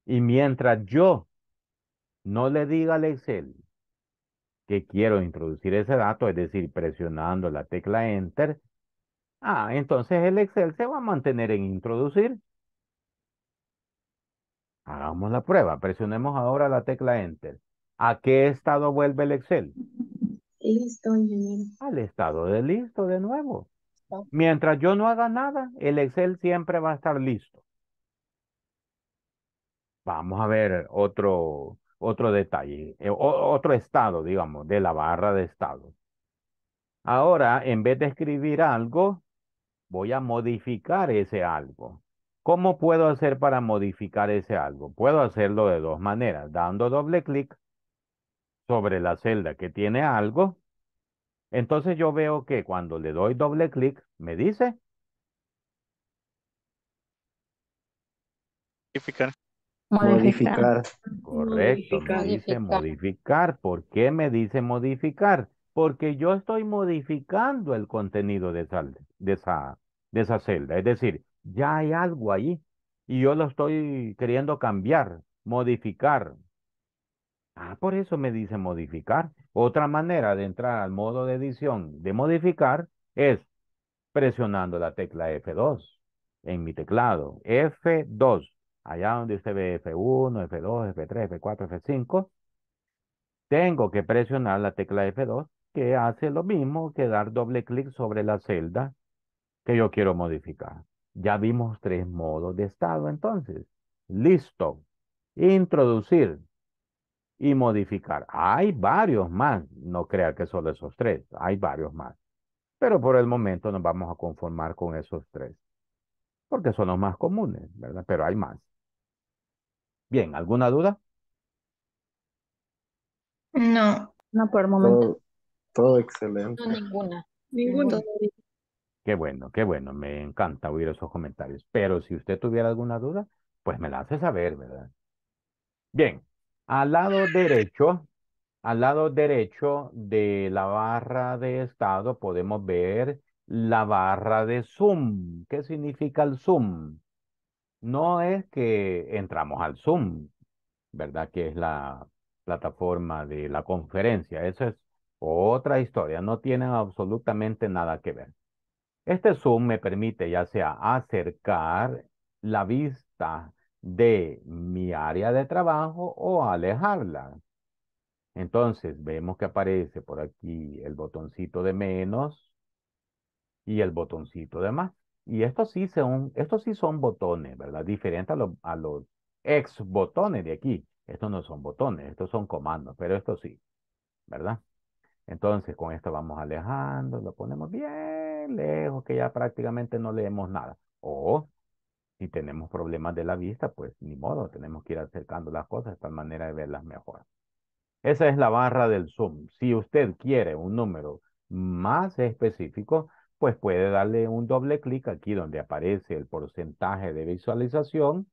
Speaker 1: Y mientras yo no le diga al Excel que quiero introducir ese dato, es decir, presionando la tecla Enter, ah, entonces el Excel se va a mantener en introducir. Hagamos la prueba, presionemos ahora la tecla Enter. ¿A qué estado vuelve el Excel? Listo, ingeniero. Al estado de listo de nuevo. Mientras yo no haga nada, el Excel siempre va a estar listo. Vamos a ver otro, otro detalle, eh, otro estado, digamos, de la barra de estado. Ahora, en vez de escribir algo, voy a modificar ese algo. ¿Cómo puedo hacer para modificar ese algo? Puedo hacerlo de dos maneras, dando doble clic sobre la celda que tiene algo, entonces yo veo que cuando le doy doble clic, me dice. Modificar.
Speaker 2: Modificar.
Speaker 1: Correcto, me dice modificar. ¿Por qué me dice modificar? Porque yo estoy modificando el contenido de esa, de esa, de esa celda. Es decir, ya hay algo ahí y yo lo estoy queriendo cambiar, modificar, Ah, por eso me dice modificar. Otra manera de entrar al modo de edición de modificar es presionando la tecla F2 en mi teclado. F2, allá donde usted ve F1, F2, F3, F4, F5. Tengo que presionar la tecla F2 que hace lo mismo que dar doble clic sobre la celda que yo quiero modificar. Ya vimos tres modos de estado entonces. Listo. Introducir y modificar. Hay varios más, no crean que solo esos tres, hay varios más. Pero por el momento nos vamos a conformar con esos tres, porque son los más comunes, ¿verdad? Pero hay más. Bien, ¿alguna duda?
Speaker 2: No, no por el momento.
Speaker 1: Todo, excelente.
Speaker 2: ninguna. Ninguna.
Speaker 1: Qué bueno, qué bueno, me encanta oír esos comentarios. Pero si usted tuviera alguna duda, pues me la hace saber, ¿verdad? Bien, al lado derecho, al lado derecho de la barra de estado podemos ver la barra de Zoom. ¿Qué significa el Zoom? No es que entramos al Zoom, ¿verdad? Que es la plataforma de la conferencia. Esa es otra historia. No tiene absolutamente nada que ver. Este Zoom me permite ya sea acercar la vista de mi área de trabajo o alejarla. Entonces vemos que aparece por aquí el botoncito de menos y el botoncito de más. Y estos sí son, estos sí son botones, ¿verdad? Diferente a, a los ex botones de aquí. Estos no son botones, estos son comandos, pero estos sí, ¿verdad? Entonces con esto vamos alejando, lo ponemos bien lejos, que ya prácticamente no leemos nada. O si tenemos problemas de la vista, pues ni modo, tenemos que ir acercando las cosas de tal manera de verlas mejor. Esa es la barra del zoom. Si usted quiere un número más específico, pues puede darle un doble clic aquí donde aparece el porcentaje de visualización.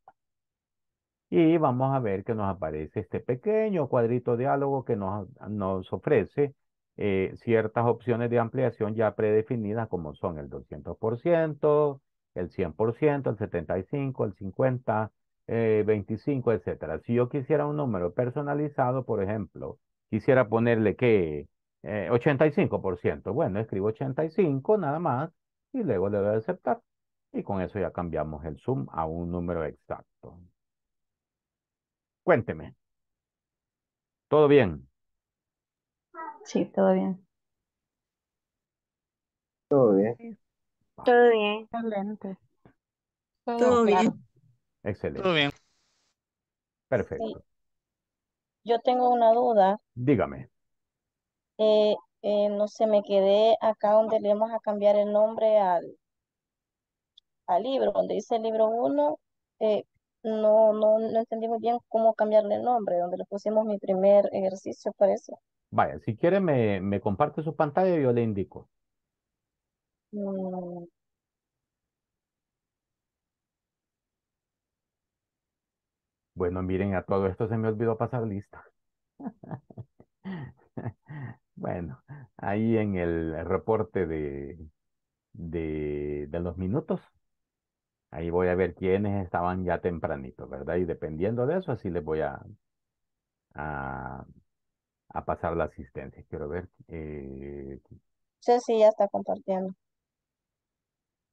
Speaker 1: Y vamos a ver que nos aparece este pequeño cuadrito diálogo que nos, nos ofrece eh, ciertas opciones de ampliación ya predefinidas como son el 200%, el 100%, el 75%, el 50%, eh, 25%, etcétera. Si yo quisiera un número personalizado, por ejemplo, quisiera ponerle que 85%. Eh, bueno, escribo 85 nada más y luego le doy a aceptar. Y con eso ya cambiamos el zoom a un número exacto. Cuénteme. ¿Todo bien?
Speaker 2: Sí, todo bien.
Speaker 1: Todo bien.
Speaker 2: Todo bien. Excelente. Todo, bien.
Speaker 1: Excelente. Todo bien. Perfecto.
Speaker 2: Yo tengo una duda. Dígame. Eh, eh, no sé, me quedé acá donde le vamos a cambiar el nombre al, al libro, donde dice el libro 1, eh, no, no, no entendí bien cómo cambiarle el nombre, donde le pusimos mi primer ejercicio, parece.
Speaker 1: Vaya, si quiere me, me comparte su pantalla y yo le indico.
Speaker 2: Mm.
Speaker 1: Bueno, miren, a todo esto se me olvidó pasar lista. Bueno, ahí en el reporte de, de, los minutos, ahí voy a ver quiénes estaban ya tempranito, ¿verdad? Y dependiendo de eso, así les voy a, a, pasar la asistencia. Quiero ver. Eh,
Speaker 2: sí, sí, ya está compartiendo.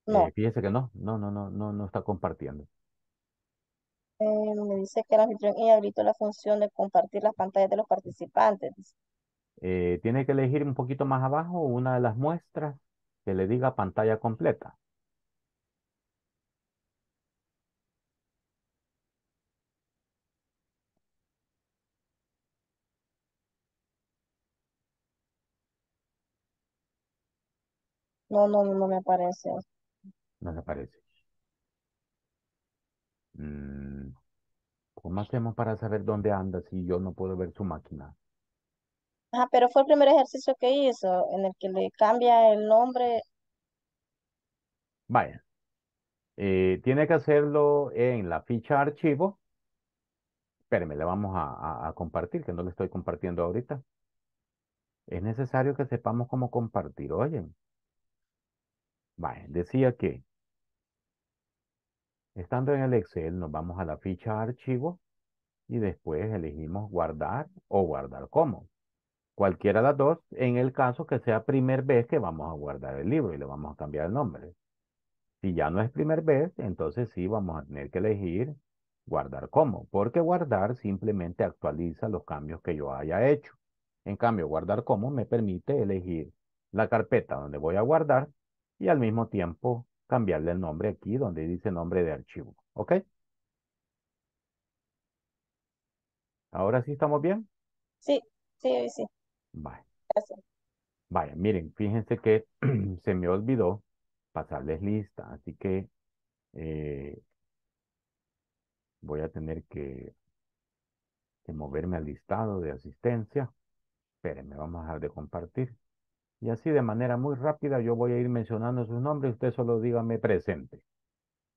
Speaker 2: No, eh,
Speaker 1: que no, no, no, no, no, no está compartiendo.
Speaker 2: Eh, me dice que el anfitrión ahorita la función de compartir las pantallas de los participantes.
Speaker 1: Eh, tiene que elegir un poquito más abajo una de las muestras que le diga pantalla completa.
Speaker 2: No, no, no me aparece.
Speaker 1: No le aparece. Mm, ¿Cómo hacemos para saber dónde anda si yo no puedo ver su máquina?
Speaker 2: Ah, pero fue el primer ejercicio que hizo, en el que le cambia el nombre.
Speaker 1: Vaya. Eh, tiene que hacerlo en la ficha archivo. Espérenme, le vamos a, a compartir, que no le estoy compartiendo ahorita. Es necesario que sepamos cómo compartir, oye. Vaya, decía que Estando en el Excel, nos vamos a la ficha archivo y después elegimos guardar o guardar como. Cualquiera de las dos, en el caso que sea primer vez que vamos a guardar el libro y le vamos a cambiar el nombre. Si ya no es primer vez, entonces sí vamos a tener que elegir guardar como, porque guardar simplemente actualiza los cambios que yo haya hecho. En cambio, guardar como me permite elegir la carpeta donde voy a guardar y al mismo tiempo cambiarle el nombre aquí donde dice nombre de archivo. ¿Ok? ¿Ahora sí estamos bien?
Speaker 2: Sí, sí, sí. Vaya. Gracias.
Speaker 1: Vaya, miren, fíjense que se me olvidó pasarles lista, así que eh, voy a tener que, moverme al listado de asistencia. Espérenme, vamos a dejar de compartir. Y así de manera muy rápida yo voy a ir mencionando sus nombres. Usted solo dígame presente.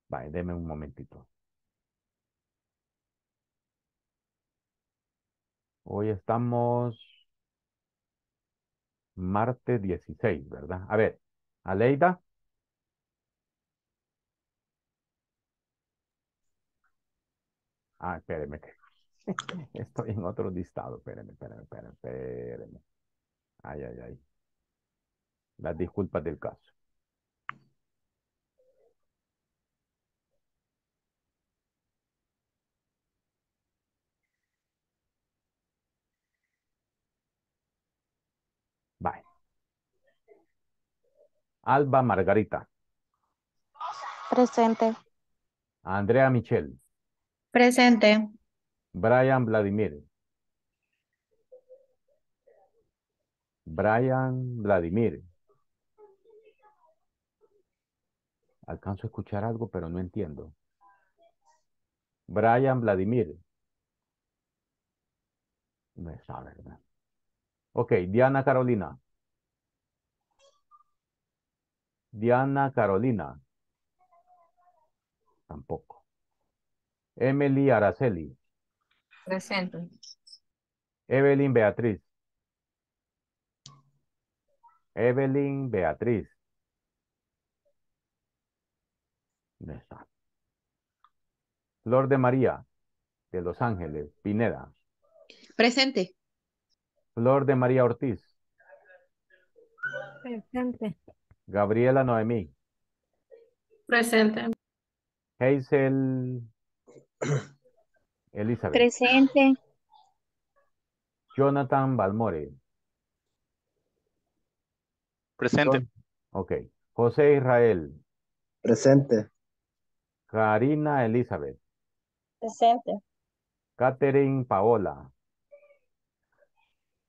Speaker 1: Vale, deme un momentito. Hoy estamos martes 16, ¿verdad? A ver, Aleida. Ah, espéreme.
Speaker 2: Estoy
Speaker 1: en otro listado. Espéreme, espéreme, espéreme, Ay, ay, ay las disculpas del caso. Bye. Alba Margarita.
Speaker 2: Presente.
Speaker 1: Andrea Michel.
Speaker 2: Presente.
Speaker 1: Brian Vladimir. Brian Vladimir. Alcanzo a escuchar algo, pero no entiendo. Brian Vladimir. No está, ¿verdad? Ok, Diana Carolina. Diana Carolina. Tampoco. Emily Araceli.
Speaker 2: Presente.
Speaker 1: Evelyn Beatriz. Evelyn Beatriz. Flor de María, de Los Ángeles, Pineda. Presente. Flor de María Ortiz.
Speaker 2: Presente.
Speaker 1: Gabriela Noemí. Presente. Hazel Elizabeth.
Speaker 2: Presente.
Speaker 1: Jonathan Balmore. Presente. Ok. José Israel. Presente. Karina Elizabeth. Presente. Catherine Paola.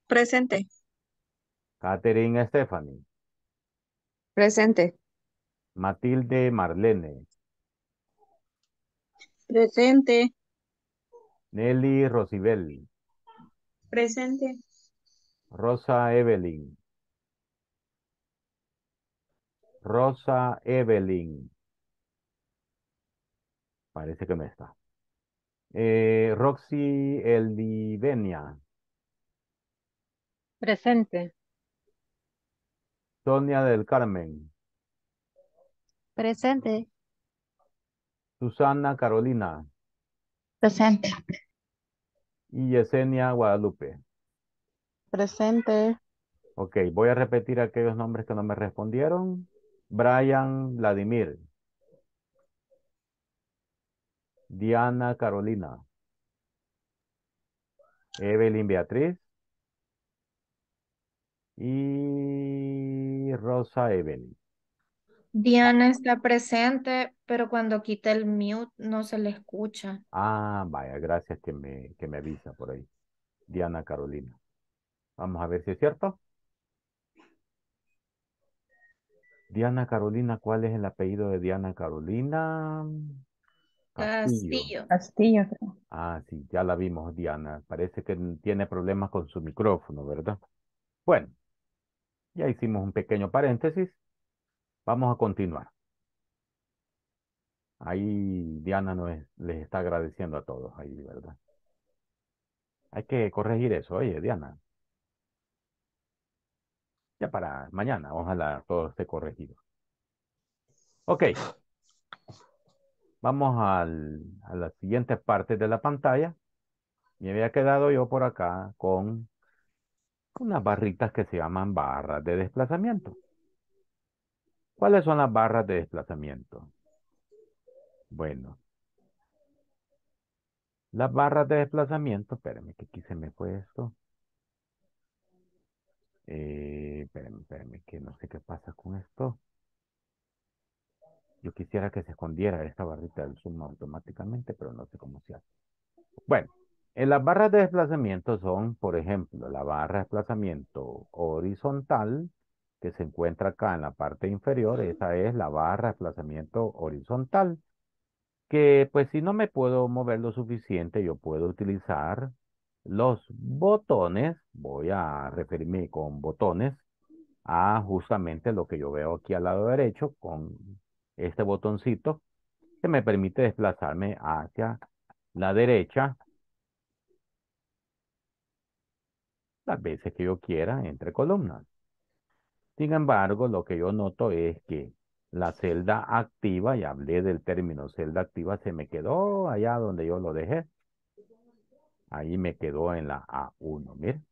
Speaker 2: Presente.
Speaker 1: Catherine Stephanie. Presente. Matilde Marlene.
Speaker 2: Presente.
Speaker 1: Nelly Rosibel.
Speaker 2: Presente.
Speaker 1: Rosa Evelyn. Rosa Evelyn. Parece que me está. Eh, Roxy Eldivenia.
Speaker 2: Presente.
Speaker 1: Sonia del Carmen.
Speaker 2: Presente.
Speaker 1: Susana Carolina. Presente. Y Yesenia Guadalupe.
Speaker 2: Presente.
Speaker 1: Ok, voy a repetir aquellos nombres que no me respondieron. Brian Vladimir. Diana Carolina. Evelyn Beatriz. Y Rosa Evelyn.
Speaker 2: Diana está presente, pero cuando quita el mute no se le escucha.
Speaker 1: Ah, vaya, gracias que me, que me avisa por ahí. Diana Carolina. Vamos a ver si es cierto. Diana Carolina, ¿cuál es el apellido de Diana Carolina?
Speaker 2: Castillo. Castillo.
Speaker 1: Ah, sí, ya la vimos, Diana. Parece que tiene problemas con su micrófono, ¿verdad? Bueno, ya hicimos un pequeño paréntesis. Vamos a continuar. Ahí Diana nos, les está agradeciendo a todos ahí, ¿verdad? Hay que corregir eso, oye, Diana. Ya para mañana, ojalá todo esté corregido. Ok. Vamos a la siguiente parte de la pantalla. Me había quedado yo por acá con unas barritas que se llaman barras de desplazamiento. ¿Cuáles son las barras de desplazamiento? Bueno, las barras de desplazamiento, espérame que aquí se me fue esto. Eh, espérame, espérame, que no sé qué pasa con esto. Yo quisiera que se escondiera esta barrita del zoom automáticamente, pero no sé cómo se hace. Bueno, en las barras de desplazamiento son, por ejemplo, la barra de desplazamiento horizontal, que se encuentra acá en la parte inferior, esa es la barra de desplazamiento horizontal, que pues si no me puedo mover lo suficiente, yo puedo utilizar los botones, voy a referirme con botones, a justamente lo que yo veo aquí al lado derecho con este botoncito que me permite desplazarme hacia la derecha las veces que yo quiera entre columnas. Sin embargo, lo que yo noto es que la celda activa, y hablé del término celda activa, se me quedó allá donde yo lo dejé. Ahí me quedó en la A1, miren.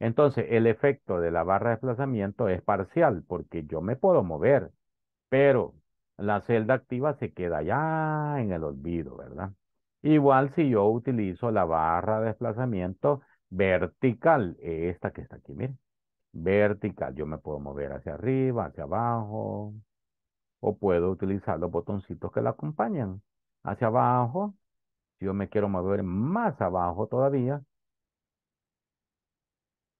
Speaker 1: Entonces, el efecto de la barra de desplazamiento es parcial, porque yo me puedo mover, pero la celda activa se queda ya en el olvido, ¿verdad? Igual si yo utilizo la barra de desplazamiento vertical, esta que está aquí, miren, vertical, yo me puedo mover hacia arriba, hacia abajo, o puedo utilizar los botoncitos que la acompañan, hacia abajo, si yo me quiero mover más abajo todavía,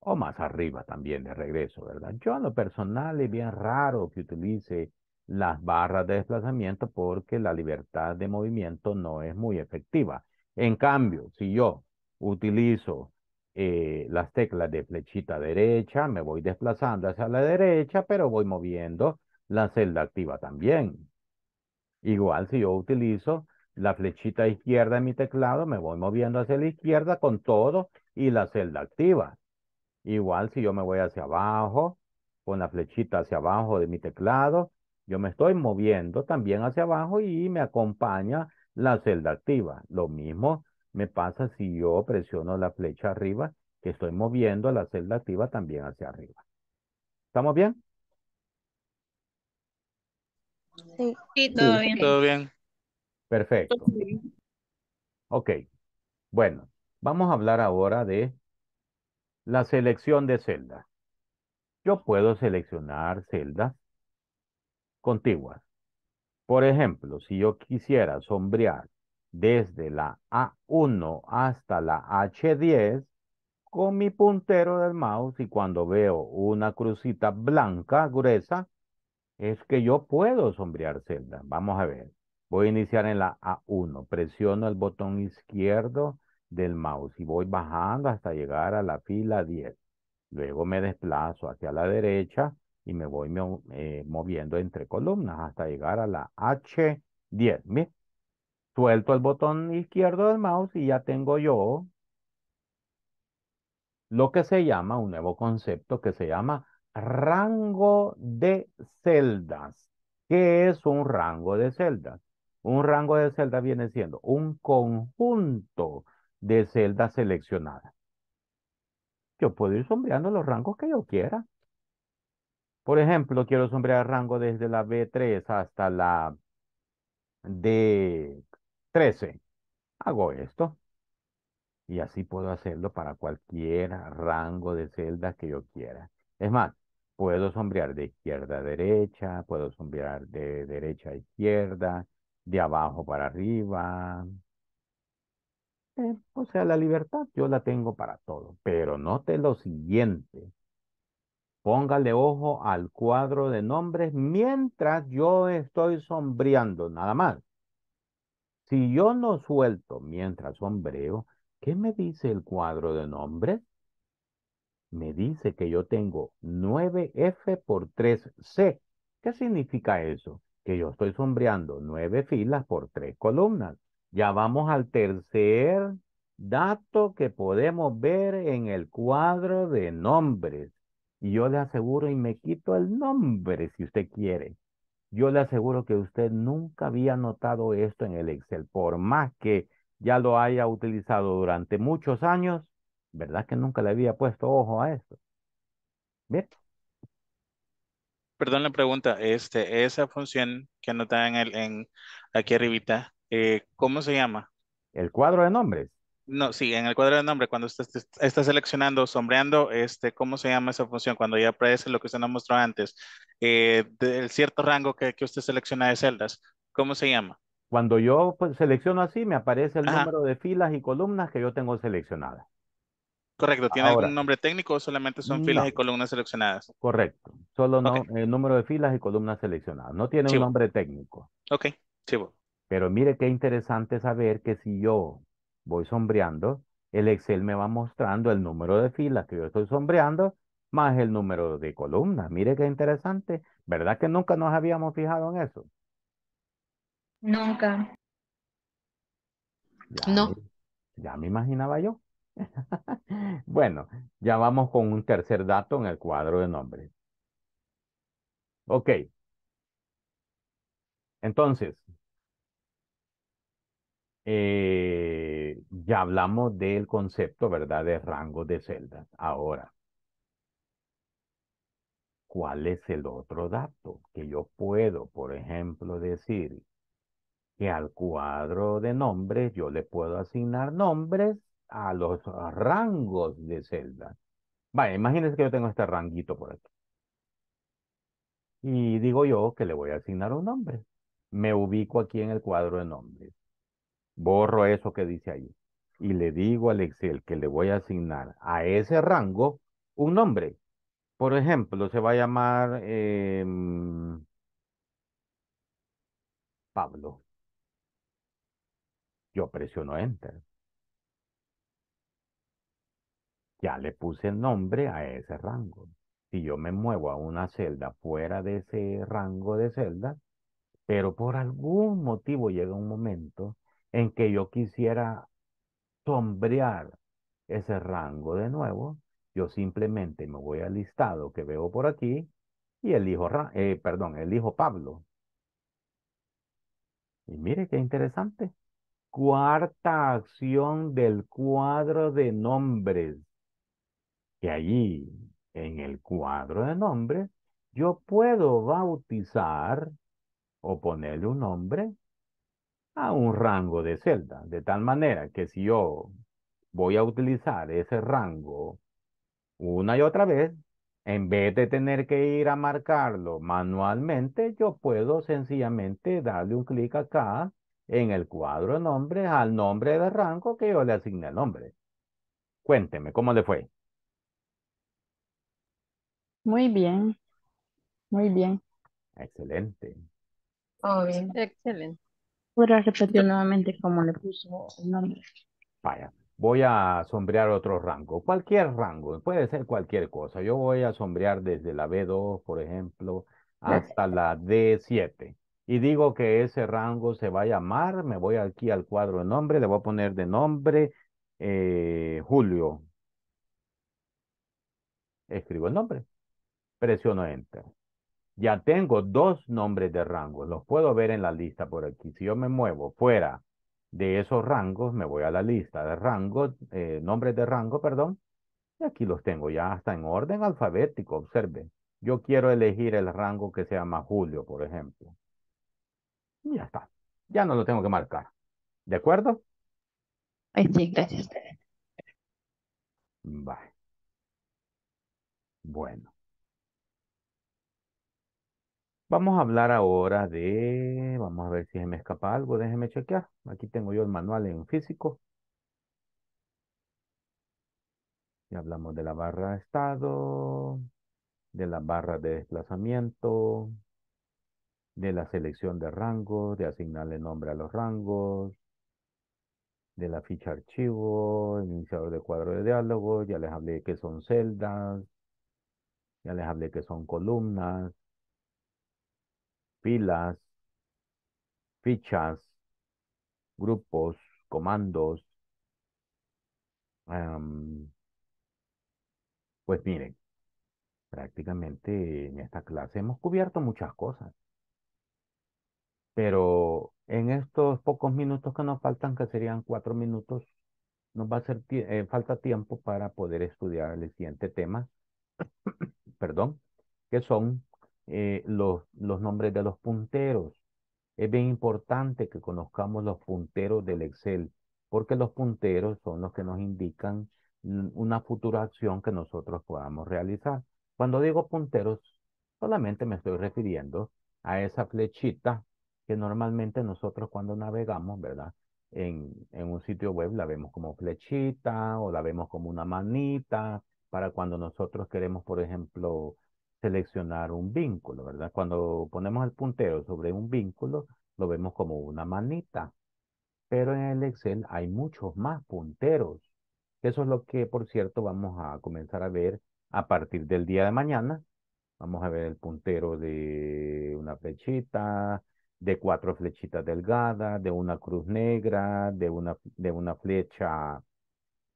Speaker 1: o más arriba también de regreso, ¿verdad? Yo a lo personal es bien raro que utilice las barras de desplazamiento porque la libertad de movimiento no es muy efectiva. En cambio, si yo utilizo eh, las teclas de flechita derecha, me voy desplazando hacia la derecha, pero voy moviendo la celda activa también. Igual si yo utilizo la flechita izquierda de mi teclado, me voy moviendo hacia la izquierda con todo y la celda activa. Igual si yo me voy hacia abajo, con la flechita hacia abajo de mi teclado, yo me estoy moviendo también hacia abajo y me acompaña la celda activa. Lo mismo me pasa si yo presiono la flecha arriba, que estoy moviendo la celda activa también hacia arriba. ¿Estamos bien?
Speaker 2: Sí, todo bien. Todo bien.
Speaker 1: Perfecto. Ok. Bueno, vamos a hablar ahora de la selección de celdas. Yo puedo seleccionar celdas contiguas. Por ejemplo, si yo quisiera sombrear desde la A1 hasta la H10 con mi puntero del mouse y cuando veo una crucita blanca gruesa, es que yo puedo sombrear celda. Vamos a ver. Voy a iniciar en la A1. Presiono el botón izquierdo del mouse y voy bajando hasta llegar a la fila 10. Luego me desplazo hacia la derecha y me voy eh, moviendo entre columnas hasta llegar a la H10. suelto el botón izquierdo del mouse y ya tengo yo lo que se llama un nuevo concepto que se llama rango de celdas. ¿Qué es un rango de celdas? Un rango de celdas viene siendo un conjunto de celdas seleccionadas. Yo puedo ir sombreando los rangos que yo quiera. Por ejemplo, quiero sombrear rango desde la B3 hasta la D13. Hago esto. Y así puedo hacerlo para cualquier rango de celdas que yo quiera. Es más, puedo sombrear de izquierda a derecha, puedo sombrear de derecha a izquierda, de abajo para arriba. Eh, o sea, la libertad yo la tengo para todo, pero note lo siguiente. Póngale ojo al cuadro de nombres mientras yo estoy sombreando, nada más. Si yo no suelto mientras sombreo, ¿qué me dice el cuadro de nombres? Me dice que yo tengo 9F por 3C. ¿Qué significa eso? Que yo estoy sombreando nueve filas por tres columnas. Ya vamos al tercer dato que podemos ver en el cuadro de nombres. Yo le aseguro y me quito el nombre si usted quiere. Yo le aseguro que usted nunca había notado esto en el Excel, por más que ya lo haya utilizado durante muchos años, ¿verdad que nunca le había puesto ojo a esto? ¿Bien?
Speaker 2: Perdón la pregunta, este, esa función que anotaba en el, en, aquí arribita, eh, ¿cómo se llama? El cuadro de nombres. No, sí, en el cuadro de nombre, cuando usted está seleccionando, sombreando, este, ¿cómo se llama esa función? Cuando ya aparece lo que usted nos mostró antes, eh, del cierto rango que, que, usted selecciona de celdas, ¿cómo se llama?
Speaker 1: Cuando yo pues, selecciono así, me aparece el número de filas y columnas que yo tengo seleccionadas.
Speaker 2: Correcto, ¿tiene un algún nombre técnico o solamente son filas y columnas seleccionadas?
Speaker 1: Correcto, solo no, el número de filas y columnas seleccionadas, no tiene un nombre técnico.
Speaker 2: Ok, sí.
Speaker 1: Pero mire qué interesante saber que si yo voy sombreando, el Excel me va mostrando el número de filas que yo estoy sombreando más el número de columnas. Mire qué interesante. ¿Verdad que nunca nos habíamos fijado en eso?
Speaker 2: Nunca.
Speaker 1: no. Ya me imaginaba yo. bueno, ya vamos con un tercer dato en el cuadro de nombres. Ok. Entonces, eh, ya hablamos del concepto, ¿verdad?, de rango de celdas. Ahora, ¿cuál es el otro dato? Que yo puedo, por ejemplo, decir que al cuadro de nombres yo le puedo asignar nombres a los rangos de celdas. Vaya, imagínense que yo tengo este ranguito por aquí. Y digo yo que le voy a asignar un nombre. Me ubico aquí en el cuadro de nombres borro eso que dice ahí y le digo al Excel que le voy a asignar a ese rango un nombre. Por ejemplo, se va a llamar em, Pablo. Yo presiono Enter. Ya le puse nombre a ese rango. Si yo me muevo a una celda fuera de ese rango de celda, pero por algún motivo llega un momento en que yo quisiera sombrear ese rango de nuevo, yo simplemente me voy al listado que veo por aquí y elijo, eh, perdón, hijo Pablo. Y mire qué interesante. Cuarta acción del cuadro de nombres. Que allí, en el cuadro de nombres, yo puedo bautizar o ponerle un nombre a un rango de celda, de tal manera que si yo voy a utilizar ese rango una y otra vez, en vez de tener que ir a marcarlo manualmente, yo puedo sencillamente darle un clic acá en el cuadro de nombres al nombre del rango que yo le asigné el nombre. Cuénteme, ¿cómo le fue?
Speaker 2: Muy bien, muy bien.
Speaker 1: Excelente.
Speaker 2: bien. Excelente repetir nuevamente le puso el nombre? Vaya,
Speaker 1: voy a sombrear otro rango, cualquier rango, puede ser cualquier cosa. Yo voy a sombrear desde la B2, por ejemplo, hasta la D7. Y digo que ese rango se va a llamar, me voy aquí al cuadro de nombre, le voy a poner de nombre eh, Julio. Escribo el nombre, presiono Enter. Ya tengo dos nombres de rango. Los puedo ver en la lista por aquí. Si yo me muevo fuera de esos rangos, me voy a la lista de rangos, eh, nombres de rango, perdón. Y aquí los tengo ya hasta en orden alfabético. Observe. Yo quiero elegir el rango que se llama Julio, por ejemplo. Y ya está. Ya no lo tengo que marcar. ¿De acuerdo?
Speaker 2: Sí, gracias.
Speaker 1: Bye. Bueno. Vamos a hablar ahora de, vamos a ver si se me escapa algo, déjeme chequear. Aquí tengo yo el manual en físico. Ya hablamos de la barra de estado, de la barra de desplazamiento, de la selección de rangos, de asignarle nombre a los rangos, de la ficha archivo, iniciador de cuadro de diálogo, ya les hablé que son celdas, ya les hablé que son columnas, filas, fichas, grupos, comandos. pues miren, prácticamente en esta clase hemos cubierto muchas cosas. Pero en estos pocos minutos que nos faltan, que serían cuatro minutos, nos va a hacer eh, falta tiempo para poder estudiar el siguiente tema, perdón, que son eh, los, los nombres de los punteros. Es bien importante que conozcamos los punteros del Excel, porque los punteros son los que nos indican una futura acción que nosotros podamos realizar. Cuando digo punteros, solamente me estoy refiriendo a esa flechita que normalmente nosotros cuando navegamos, ¿verdad? En, en, un sitio web la vemos como flechita o la vemos como una manita para cuando nosotros queremos, por ejemplo, seleccionar un vínculo, ¿verdad? Cuando ponemos el puntero sobre un vínculo, lo vemos como una manita. Pero en el Excel hay muchos más punteros. Eso es lo que, por cierto, vamos a comenzar a ver a partir del día de mañana. Vamos a ver el puntero de una flechita, de cuatro flechitas delgadas, de una cruz negra, de una, de una flecha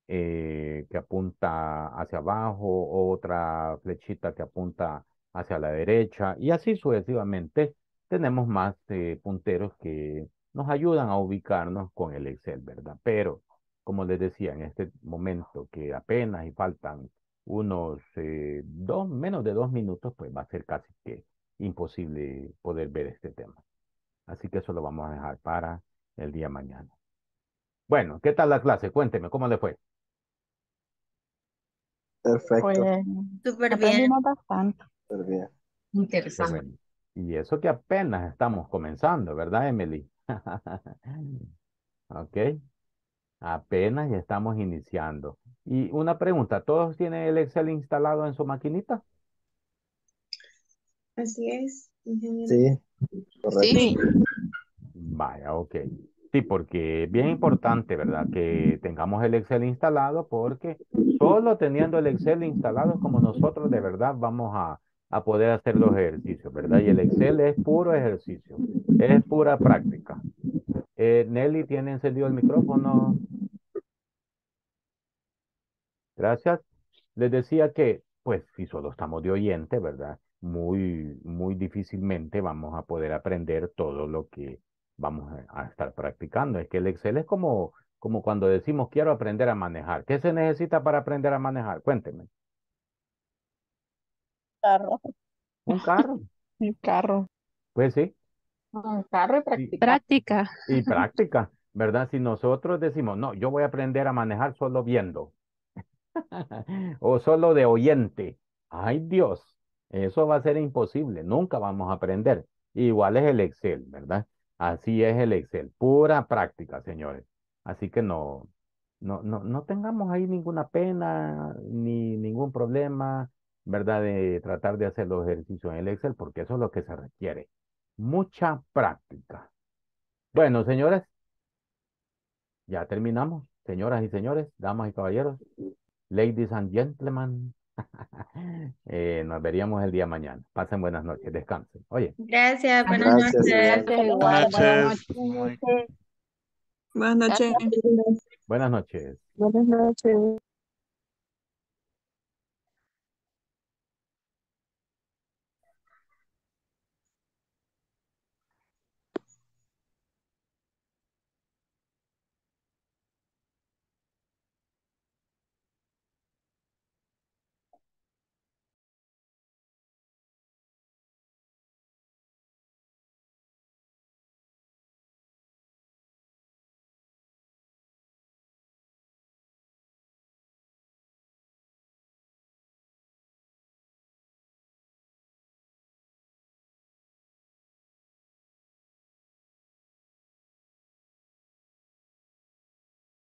Speaker 1: eh, que apunta hacia abajo, otra flechita que apunta hacia la derecha y así sucesivamente tenemos más eh, punteros que nos ayudan a ubicarnos con el Excel, ¿verdad? Pero, como les decía, en este momento que apenas y faltan unos eh, dos, menos de dos minutos, pues va a ser casi que imposible poder ver este tema. Así que eso lo vamos a dejar para el día mañana. Bueno, ¿qué tal la clase? Cuénteme, ¿cómo le fue? Perfecto.
Speaker 2: Pues, Súper bien. Interesante.
Speaker 1: Y eso que apenas estamos comenzando, ¿verdad, Emily? ok. Apenas ya estamos iniciando. Y una pregunta, ¿todos tienen el Excel instalado en su maquinita? Así
Speaker 2: es, ingeniero. Sí,
Speaker 1: Sí. Vaya, ok. Sí, porque bien importante, ¿verdad? Que tengamos el Excel instalado porque solo teniendo el Excel instalado como nosotros de verdad vamos a, a poder hacer los ejercicios, ¿verdad? Y el Excel es puro ejercicio, es pura práctica. Eh, Nelly, ¿tiene encendido el micrófono? Gracias. Les decía que, pues, si solo estamos de oyente, ¿verdad? Muy, muy difícilmente vamos a poder aprender todo lo que vamos a estar practicando. Es que el Excel es como, como cuando decimos quiero aprender a manejar. ¿Qué se necesita para aprender a manejar? Cuénteme.
Speaker 2: Carro. Un carro. Un carro. Pues sí. Un carro Y práctica.
Speaker 1: Y práctica, ¿verdad? Si nosotros decimos, no, yo voy a aprender a manejar solo viendo. o solo de oyente. Ay Dios, eso va a ser imposible. Nunca vamos a aprender. Igual es el Excel, ¿verdad? Así es el Excel, pura práctica, señores. Así que no, no, no, no tengamos ahí ninguna pena ni ningún problema, ¿verdad? De tratar de hacer los ejercicios en el Excel, porque eso es lo que se requiere. Mucha práctica. Bueno, señores, ya terminamos. Señoras y señores, damas y caballeros, ladies and gentlemen. Eh, nos veríamos el día mañana. Pasen buenas noches, descansen. Oye.
Speaker 2: Gracias, Buenas noches. Buenas noches.
Speaker 1: Buenas noches.
Speaker 2: Buenas noches.